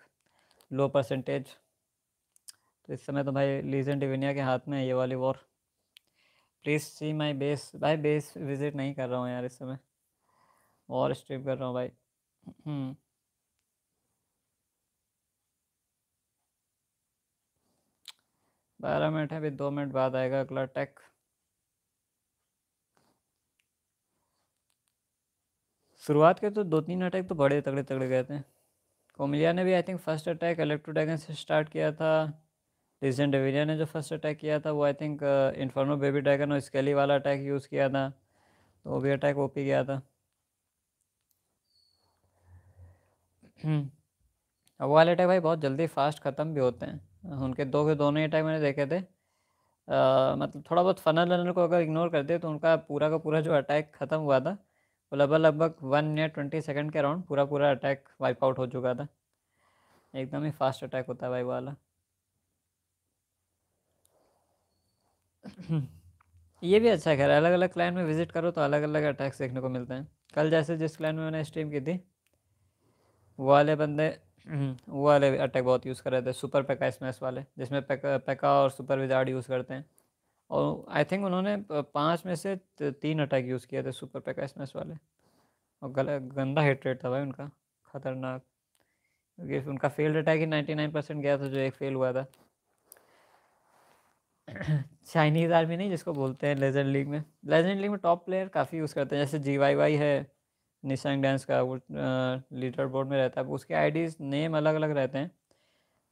लो परसेंटेज तो इस समय तो भाई लीजन डिविनिया के हाथ में है ये वाली war please see my base भाई बेस विजिट नहीं कर रहा हूँ यार इस समय और स्ट्रिप कर रहा हूँ भाई हम्म। बारह मिनट है अभी दो मिनट बाद आएगा अगला टेक शुरुआत के तो दो तीन अटैक तो बड़े तगड़े तगड़े गए थे कोमिलिया ने भी I think first attack electro dragon से स्टार्ट किया था रिसेंट डेविलिया ने जो फर्स्ट अटैक किया था वो I think inferno baby dragon और स्केली वाला अटैक यूज़ किया था तो वो भी अटैक ओपी गया था <clears throat> अब वो वाले अटैक भाई बहुत जल्दी फास्ट ख़त्म भी होते हैं उनके दो के दोनों ही अटैक मैंने देखे थे आ, uh, मतलब थोड़ा बहुत फनल वनल को अगर इग्नोर कर दे तो उनका पूरा का पूरा जो अटैक ख़त्म हुआ था वो लगभग लगभग वन या ट्वेंटी सेकेंड के अराउंड पूरा पूरा अटैक वाइप आउट हो चुका था एकदम ही फास्ट अटैक होता है भाई वाला <clears throat> ये भी अच्छा खैर अलग अलग क्लाइन में विजिट करो तो अलग अलग अटैक्स देखने को मिलते हैं कल जैसे जिस क्लाइन में मैंने स्ट्रीम की थी वो वाले बंदे <clears throat> वो वाले अटैक बहुत यूज़ कर रहे थे सुपर पैका स्मैश वाले जिसमें पैका e e और सुपर विजार्ड यूज़ करते हैं और आई थिंक उन्होंने पाँच में से तीन अटैक यूज़ किया थे सुपर पैक स्मैश वाले और गल गंदा हिट रेट था भाई उनका खतरनाक क्योंकि उनका फेल्ड अटैक ही नाइन्टी नाइन परसेंट गया था जो एक फेल हुआ था चाइनीज़ <clears throat> आर्मी नहीं जिसको बोलते हैं लेजेंड लीग में लेजेंड लीग में टॉप प्लेयर काफ़ी यूज़ करते हैं जैसे जी वाई वाई है निशांग डांस का वो लीडर बोर्ड में रहता है उसके आईडीज़ नेम अलग अलग रहते हैं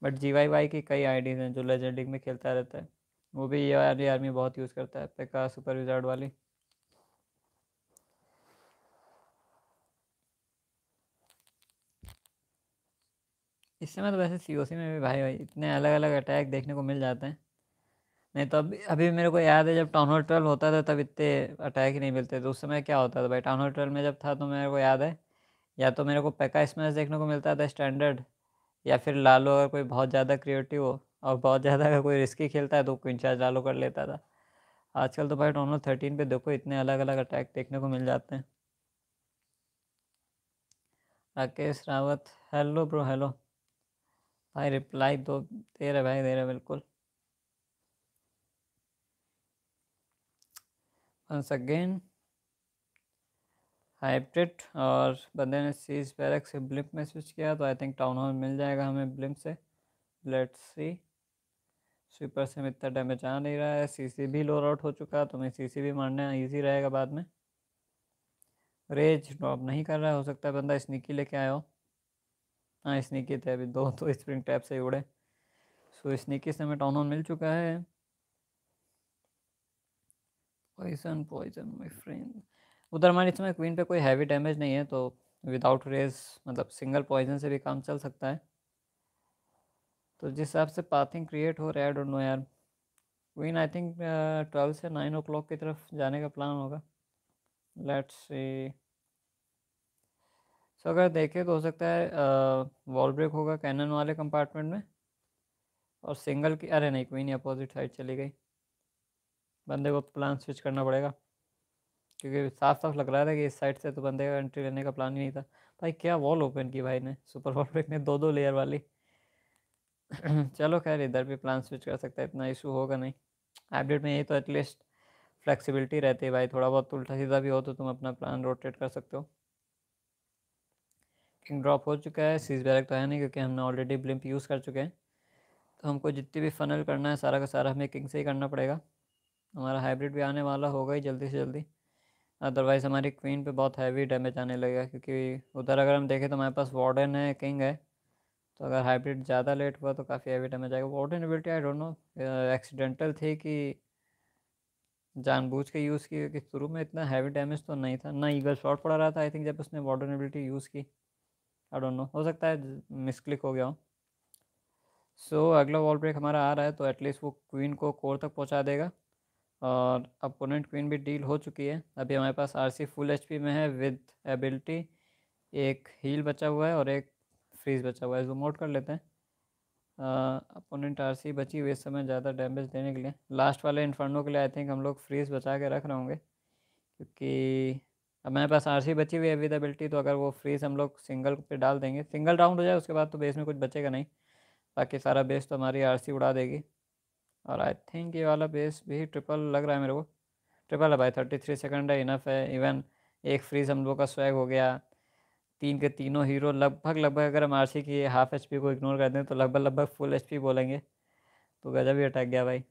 बट जी वाई वाई की कई आईडीज़ हैं जो लेजेंड लीग में खेलता रहता है वो भी ये वाली आर्मी बहुत यूज़ करता है पेका सुपर विजार्ड वाली इस समय तो वैसे सीओसी में भी भाई भाई इतने अलग अलग अटैक देखने को मिल जाते हैं नहीं तो अभी अभी मेरे को याद है जब टाउन हॉल ट्वेल्व होता था तब इतने अटैक ही नहीं मिलते थे उस समय क्या होता था भाई टाउन हॉल ट्वेल्व में जब था तो मेरे को याद है या तो मेरे को पैका स्मैश देखने को मिलता था स्टैंडर्ड या फिर लालो अगर कोई बहुत ज़्यादा क्रिएटिव हो और बहुत ज़्यादा अगर कोई रिस्की खेलता है तो क्विन चार्ज डालो कर लेता था आजकल तो भाई डोनलो थर्टीन पे देखो इतने अलग अलग अटैक देखने को मिल जाते हैं Rakesh Rawat hello bro hello भाई रिप्लाई दो तो दे रहे भाई दे रहे बिल्कुल वंस अगेन हाइब्रिड और बंदे ने सीज बैरक से ब्लिप में स्विच किया तो आई थिंक टाउन हॉल मिल जाएगा हमें ब्लिप से लेट्स सी स्वीपर से में इतना डैमेज आ नहीं रहा है सीसी भी लोअर आउट हो चुका है तो मैं सीसी भी मारना ईजी रहेगा बाद में रेज ड्रॉप नहीं कर रहा है हो सकता है बंदा स्निकी लेके आया हो हाँ स्निकी थे अभी दो तो स्प्रिंग टैप से ही उड़े सो स्निकी से हमें टाउन ऑन मिल चुका है पॉइजन पॉइजन माई फ्रेंड उधर हमारे इसमें क्वीन पे कोई हैवी डैमेज नहीं है तो विदाउट रेज मतलब सिंगल पॉइजन से भी काम चल सकता है तो जिस हिसाब से पाथिंग क्रिएट हो रहा है डोंट नो यार क्वीन आई थिंक ट्वेल्व से नाइन ओ क्लॉक की तरफ जाने का प्लान होगा लेट्स सी सो अगर देखें तो हो सकता है वॉल uh, ब्रेक होगा कैनन वाले कंपार्टमेंट में और सिंगल की अरे नहीं क्वीन अपोजिट साइड चली गई बंदे को प्लान स्विच करना पड़ेगा क्योंकि साफ साफ लग रहा था कि इस साइड से तो बंदे का एंट्री लेने का प्लान ही नहीं था भाई क्या वॉल ओपन की भाई ने सुपर वॉल ब्रेक ने दो दो लेयर वाली <laughs> चलो खैर इधर भी प्लान स्विच कर सकता है इतना इशू होगा नहीं हाइब्रिड में यही तो एटलीस्ट फ्लेक्सिबिलिटी रहती है भाई थोड़ा बहुत उल्टा सीधा भी हो तो तुम अपना प्लान रोटेट कर सकते हो किंग ड्रॉप हो चुका है सीज बैरक तो है नहीं क्योंकि हमने ऑलरेडी ब्लिम्प यूज़ कर चुके हैं तो हमको जितनी भी फनल करना है सारा का सारा हमें किंग से ही करना पड़ेगा हमारा हाइब्रिड भी आने वाला होगा ही जल्दी से जल्दी अदरवाइज़ हमारी क्वीन पे बहुत हैवी डैमेज आने लगेगा क्योंकि उधर अगर हम देखें तो हमारे पास वार्डन है किंग है तो अगर हाइब्रिड ज़्यादा लेट हुआ तो काफ़ी हैवी डैमेज आएगा ऑर्डिनेबिलिटी आई डोंट नो एक्सीडेंटल थी कि जानबूझ के यूज़ की कि शुरू में इतना हैवी डैमेज तो नहीं था ना ईगल शॉट पड़ा रहा था आई थिंक जब उसने ऑर्डिनेबिलिटी यूज़ की आई डोंट नो हो सकता है मिसक्लिक हो गया हो सो so, अगला वॉल ब्रेक हमारा आ रहा है तो एटलीस्ट वो क्वीन को कोर तक पहुँचा देगा और अपोनेंट क्वीन भी डील हो चुकी है अभी हमारे पास आर फुल एच में है विद एबिलिटी एक हील बचा हुआ है और एक फ्रीज बचा हुआ है जूम आउट कर लेते हैं अपोनेंट आर सी बची हुई इस समय ज़्यादा डैमेज देने के लिए लास्ट वाले इन्फर्नो के लिए आई थिंक हम लोग फ्रीज बचा के रख रहे होंगे क्योंकि अब मेरे पास आर सी बची हुई है तो अगर वो फ्रीज हम लोग सिंगल पे डाल देंगे सिंगल राउंड हो जाए उसके बाद तो बेस में कुछ बचेगा नहीं बाकी सारा बेस तो हमारी आर सी उड़ा देगी और आई थिंक ये वाला बेस भी ट्रिपल लग रहा है मेरे को ट्रिपल है भाई थर्टी थ्री सेकेंड है इनफ है इवन एक फ्रीज हम लोग का स्वैग हो गया तीन के तीनों हीरो लगभग लगभग अगर हम आर की हाफ एच को इग्नोर कर दें तो लगभग लगभग फुल एच बोलेंगे तो गजब ही अटैक गया भाई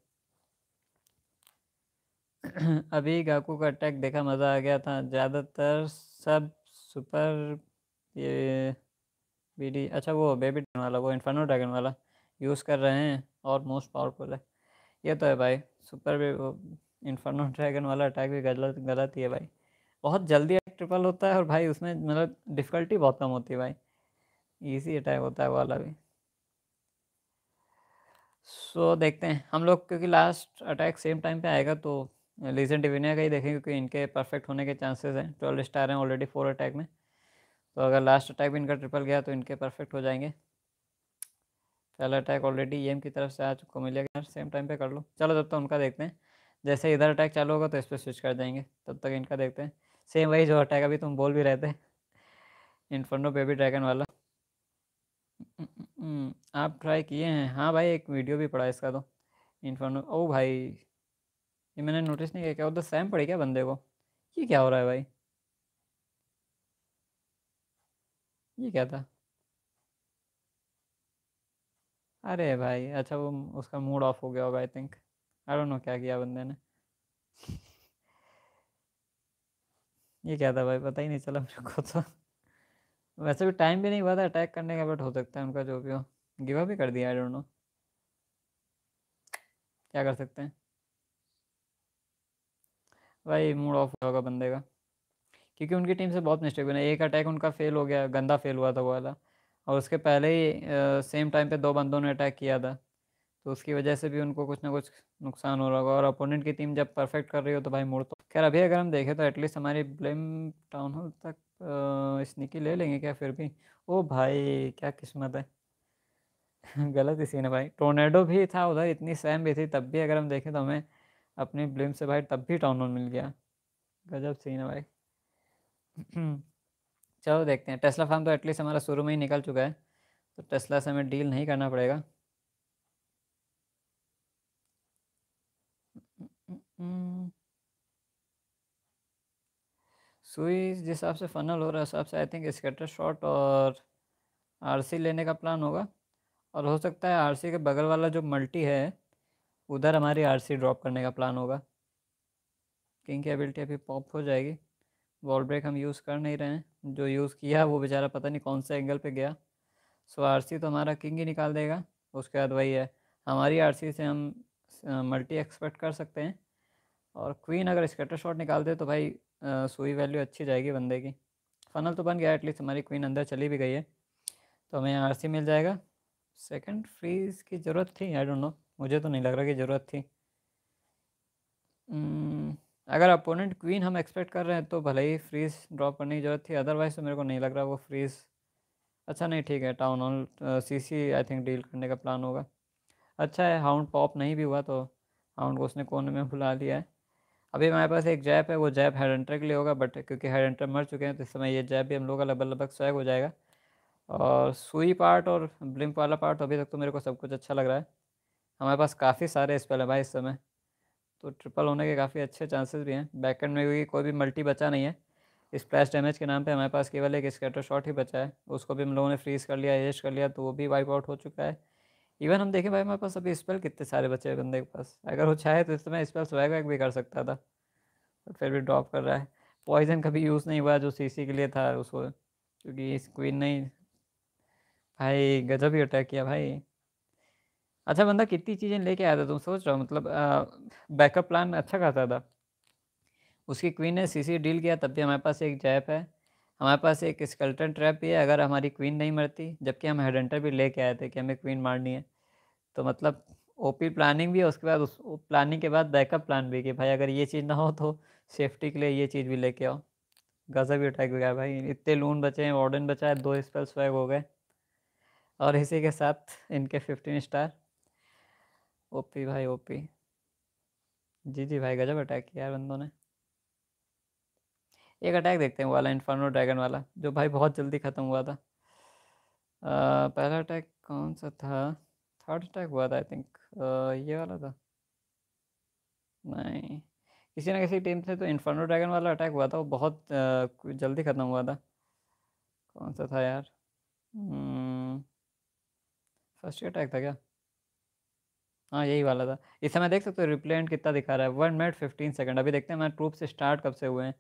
<clears throat> अभी गाकू का अटैक देखा मज़ा आ गया था ज़्यादातर सब सुपर ये डी अच्छा वो बेबी ड्रैगन वाला वो इन्फानो ड्रैगन वाला यूज़ कर रहे हैं और मोस्ट पावरफुल है ये तो है भाई सुपर इन्फानो ड्रैगन वाला अटैक भी गलत गलत ही है भाई बहुत जल्दी ट्रिपल होता है और भाई उसमें मतलब डिफ़िकल्टी बहुत कम होती है भाई ईजी अटैक होता है वाला भी सो so, देखते हैं हम लोग क्योंकि लास्ट अटैक सेम टाइम पे आएगा तो लीजेंट डिविनिया का ही देखेंगे क्योंकि इनके परफेक्ट होने के चांसेस हैं ट्वेल्व स्टार हैं ऑलरेडी फोर अटैक में तो अगर लास्ट अटैक भी इनका ट्रिपल गया तो इनके परफेक्ट हो जाएंगे पहला अटैक ऑलरेडी ई की तरफ से आ चुका मिलेगा सेम टाइम पे कर लो चलो तब तक तो उनका देखते हैं जैसे इधर अटैक चालू होगा तो इस पर स्विच कर जाएंगे तब तक इनका देखते हैं सेम वही जो अटैक अभी तुम बोल भी रहे थे इनफर्नो बेबी ड्रैगन वाला हम्म, आप ट्राई किए हैं हाँ भाई एक वीडियो भी पड़ा इसका तो इनफर्नो ओ भाई ये मैंने नोटिस नहीं किया क्या उधर सेम पड़ी क्या बंदे को ये क्या हो रहा है भाई ये क्या था अरे भाई अच्छा वो उसका मूड ऑफ हो गया होगा I think I don't know क्या किया बंदे ने ये क्या था भाई पता ही नहीं चला मेरे को तो वैसे भी टाइम भी नहीं हुआ था अटैक करने का बट हो सकता है उनका जो भी हो गिवा भी कर दिया आई डोंट नो क्या कर सकते हैं भाई मूड ऑफ होगा बंदे का क्योंकि उनकी टीम से बहुत मिस्टेक बना एक अटैक उनका फेल हो गया गंदा फेल हुआ था वो वाला और उसके पहले ही सेम टाइम पे दो बंदों ने अटैक किया था तो उसकी वजह से भी उनको कुछ ना कुछ नुकसान हो रहा होगा और अपोनेंट की टीम जब परफेक्ट कर रही हो तो भाई मुड़ तो खैर अभी अगर हम देखें तो एटलीस्ट हमारी ब्लेम टाउन हॉल तक स्निकी ले लेंगे क्या फिर भी ओ भाई क्या किस्मत है <laughs> गलत इसी ने भाई टोनेडो भी था उधर इतनी सेम भी थी तब भी अगर हम देखें तो हमें अपनी ब्लेम से भाई तब भी टाउन हॉल मिल गया गजब सीन है भाई <clears throat> चलो देखते हैं टेस्ला फार्म तो एटलीस्ट हमारा शुरू में ही निकल चुका है तो टेस्ला से हमें डील नहीं करना पड़ेगा हम्म। सुई जिस हिसाब से फनल हो रहा है उस हिसाब से आई थिंक स्केटर शॉट और आरसी लेने का प्लान होगा और हो सकता है आरसी के बगल वाला जो मल्टी है उधर हमारी आरसी ड्रॉप करने का प्लान होगा किंग की एबिलिटी अभी पॉप हो जाएगी वॉल ब्रेक हम यूज़ कर नहीं रहे हैं जो यूज़ किया वो बेचारा पता नहीं कौन से एंगल पे गया सो आरसी तो हमारा किंग ही निकाल देगा उसके बाद वही है हमारी आरसी से हम मल्टी एक्सपेक्ट कर सकते हैं और क्वीन अगर स्केटर शॉट निकाल दे तो भाई आ, सुई वैल्यू अच्छी जाएगी बंदे की फनल तो बन गया एटलीस्ट हमारी क्वीन अंदर चली भी गई है तो हमें आर मिल जाएगा सेकंड फ्रीज की ज़रूरत थी आई डोंट नो मुझे तो नहीं लग रहा कि ज़रूरत थी hmm, अगर अपोनेंट क्वीन हम एक्सपेक्ट कर रहे हैं तो भले ही फ्रीज ड्रॉप करने की ज़रूरत थी अदरवाइज तो मेरे को नहीं लग रहा वो फ्रीज अच्छा नहीं ठीक है town hall C C I think deal करने का प्लान होगा अच्छा है हाउंड पॉप नहीं भी हुआ तो हाउंड को उसने कोने में भुला लिया है अभी हमारे पास एक जैप है वो जैप हेड एंटर के लिए होगा बट क्योंकि हेड एंटर मर चुके हैं तो इस समय ये जैप भी हम लोग का लगभग लगभग स्वैग हो जाएगा और सुई पार्ट और ब्लिंक वाला पार्ट तो अभी तक तो मेरे को सब कुछ अच्छा लग रहा है हमारे पास काफ़ी सारे स्पेल हैं भाई इस समय तो ट्रिपल होने के काफ़ी अच्छे चांसेस भी हैं बैकेंड में क्योंकि कोई भी मल्टी बचा नहीं है स्प्लैश डैमेज के नाम पे हमारे पास केवल एक स्केटर शॉट ही बचा है उसको भी हम लोगों ने फ्रीज कर लिया एजेस्ट कर लिया तो वो भी वाइप आउट हो चुका है इवन हम देखें भाई हमारे पास अभी स्पेल कितने सारे बचे हैं बंदे के पास अगर वो चाहे तो इस समय स्पेल स्वैग भी कर सकता था तो फिर भी ड्रॉप कर रहा है पॉइजन कभी यूज़ नहीं हुआ जो सीसी के लिए था उसको क्योंकि इस क्वीन ने भाई गजब ही अटैक किया भाई अच्छा बंदा कितनी चीज़ें लेके आया था तुम सोच रहे हो मतलब बैकअप प्लान अच्छा खासा था उसकी क्वीन ने सीसी डील किया तब भी हमारे पास एक जैप है हमारे पास एक स्कल्टन ट्रैप भी है अगर हमारी क्वीन नहीं मरती जबकि हम हेडेंटर भी लेके आए थे कि हमें क्वीन मारनी है तो मतलब ओपी प्लानिंग भी है उसके बाद उस प्लानिंग के बाद बैकअप प्लान भी कि भाई अगर ये चीज़ ना हो तो सेफ्टी के लिए ये चीज़ भी लेके आओ गजब भी अटैक गया भाई इतने लून बचे हैं वार्डन बचा है दो स्पेल स्वैग हो गए और इसी के साथ इनके फिफ्टीन स्टार ओपी भाई ओपी जी जी भाई गजब अटैक किया है बंदों ने एक अटैक देखते हैं वाला इन्फर्नो ड्रैगन वाला जो भाई बहुत जल्दी ख़त्म हुआ था आ, पहला अटैक कौन सा था थर्ड अटैक हुआ था आई थिंक ये वाला था नहीं किसी ना किसी टीम से तो इन्फर्नो ड्रैगन वाला अटैक हुआ था वो बहुत आ, जल्दी ख़त्म हुआ था कौन सा था यार हम्म। फर्स्ट अटैक था क्या हाँ यही वाला था इस समय देख सकते हो रिप्लेंट कितना दिखा रहा है वन मिनट फिफ्टीन सेकंड अभी देखते हैं हमारे ट्रूप से स्टार्ट कब से हुए हैं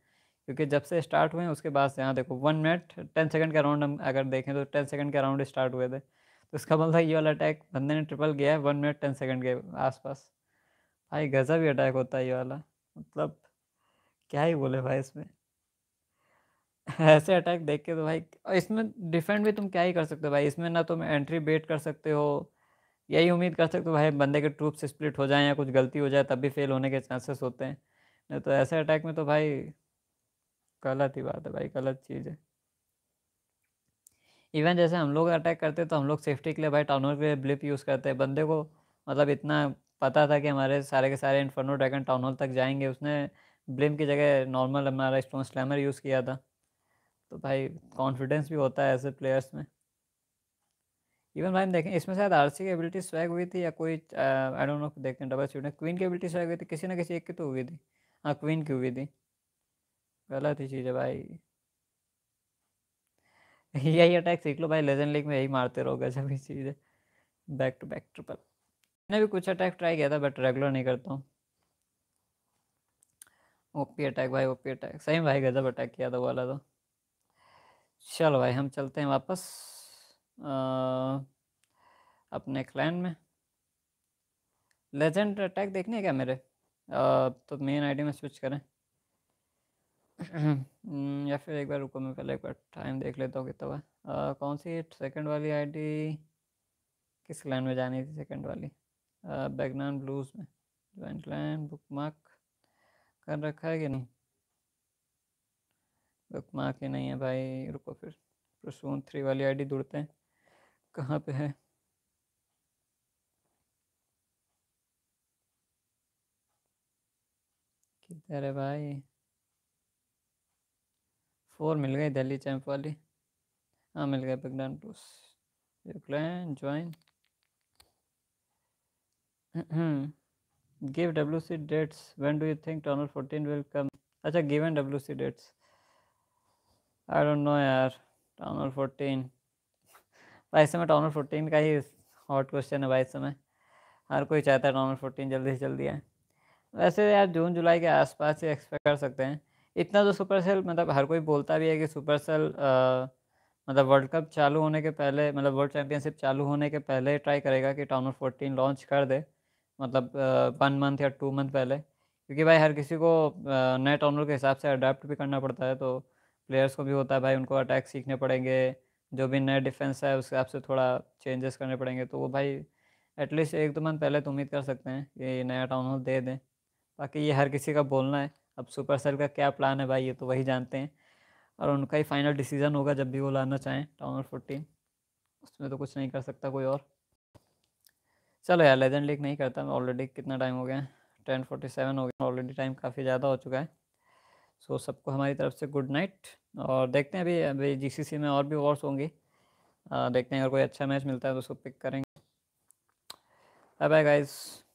क्योंकि जब से स्टार्ट हुए हैं उसके बाद से यहाँ देखो वन मिनट टेन सेकंड का राउंड हम अगर देखें तो टेन सेकंड का राउंड स्टार्ट हुए थे तो इसका मतलब ये वाला अटैक बंदे ने ट्रिपल किया है वन मिनट टेन सेकंड के आसपास भाई गजब ही अटैक होता है ये वाला मतलब क्या ही बोले भाई इसमें <laughs> ऐसे अटैक देख के तो भाई इसमें डिफेंड भी तुम क्या ही कर सकते हो भाई इसमें ना तुम एंट्री बेट कर सकते हो यही उम्मीद कर सकते हो भाई बंदे के ट्रूप से स्प्लिट हो जाए या कुछ गलती हो जाए तब भी फेल होने के चांसेस होते हैं नहीं तो ऐसे अटैक में तो भाई गलत ही बात है भाई गलत चीज़ है इवन जैसे हम लोग अटैक करते तो हम लोग सेफ्टी के लिए भाई टाउनर के लिए ब्लिप यूज़ करते हैं बंदे को मतलब इतना पता था कि हमारे सारे के सारे इन्फर्नो ड्रैगन टाउन हॉल तक जाएंगे उसने ब्लिम की जगह नॉर्मल हमारा स्टोन स्लैमर यूज़ किया था तो भाई कॉन्फिडेंस भी होता है ऐसे प्लेयर्स में इवन भाई देखें इसमें शायद आरसी की एबिलिटी स्वैग हुई थी या कोई आई डोंट नो देखें डबल शूट क्वीन की एबिलिटी स्वैग हुई थी किसी ना किसी एक की तो हुई थी हाँ क्वीन की हुई थी गलत ही चीज़ है भाई <laughs> यही अटैक सीख लो भाई लेजेंड लीग में यही मारते रहोगे सभी चीज़ें बैक टू बैक ट्रिपल मैंने भी कुछ अटैक ट्राई किया था बट रेगुलर नहीं करता हूँ ओपी अटैक भाई ओपी अटैक सही भाई गजब अटैक किया था वाला तो चलो भाई हम चलते हैं वापस आ, अपने क्लैन में लेजेंड अटैक देखने क्या मेरे आ, तो मेन आईडी में स्विच करें <clears throat> हम्म, या फिर एक बार रुको मैं पहले एक बार टाइम देख लेता हूँ कितना कौन सी सेकंड वाली आईडी किस लाइन में जानी थी सेकंड वाली बैगनान ब्लूज में ज्वाइन लाइन बुक मार्क कर रखा है कि नहीं बुक मार्क ही नहीं है भाई रुको फिर प्रसून थ्री वाली आईडी ढूंढते हैं कहाँ पे है किधर है भाई फोर मिल गई दिल्ली चैंप वाली हाँ मिल गया बिगडान plus clan join W C dates When do you think Tunnel fourteen will come अच्छा W C dates I don't know यार Tunnel फोर्टीन भाई समय Tunnel फोर्टीन का ही हॉट क्वेश्चन है भाई समय हर कोई चाहता है Tunnel फोर्टीन जल्दी से जल्दी आए वैसे यार जून जुलाई के आसपास ही एक्सपेक्ट कर सकते हैं इतना तो सुपर सेल मतलब हर कोई बोलता भी है कि सुपर सेल मतलब वर्ल्ड कप चालू होने के पहले मतलब वर्ल्ड चैम्पियनशिप चालू होने के पहले ट्राई करेगा कि टाउन फोर्टीन लॉन्च कर दे मतलब वन मंथ या टू मंथ पहले क्योंकि भाई हर किसी को नए टाउनर के हिसाब से अडेप्ट भी करना पड़ता है तो प्लेयर्स को भी होता है भाई उनको अटैक सीखने पड़ेंगे जो भी नए डिफेंस है उसके हिसाब से थोड़ा चेंजेस करने पड़ेंगे तो वो भाई एटलीस्ट एक दो मंथ पहले तो उम्मीद कर सकते हैं कि नया टाउन हॉल दे दें बाकी ये हर किसी का बोलना है अब सुपर सेल का क्या प्लान है भाई ये तो वही जानते हैं और उनका ही फाइनल डिसीजन होगा जब भी वो लाना चाहें और फोर्टीन उसमें तो कुछ नहीं कर सकता कोई और चलो यार लेजेंड लीग नहीं करता मैं ऑलरेडी कितना टाइम हो गया टेन फोर्टी सेवन हो गया ऑलरेडी टाइम काफ़ी ज़्यादा हो चुका है सो so, सबको हमारी तरफ से गुड नाइट और देखते हैं अभी अभी जी में और भी वॉर्स होंगी देखते हैं अगर कोई अच्छा मैच मिलता है तो उसको पिक करेंगे बाय बाय गाइज़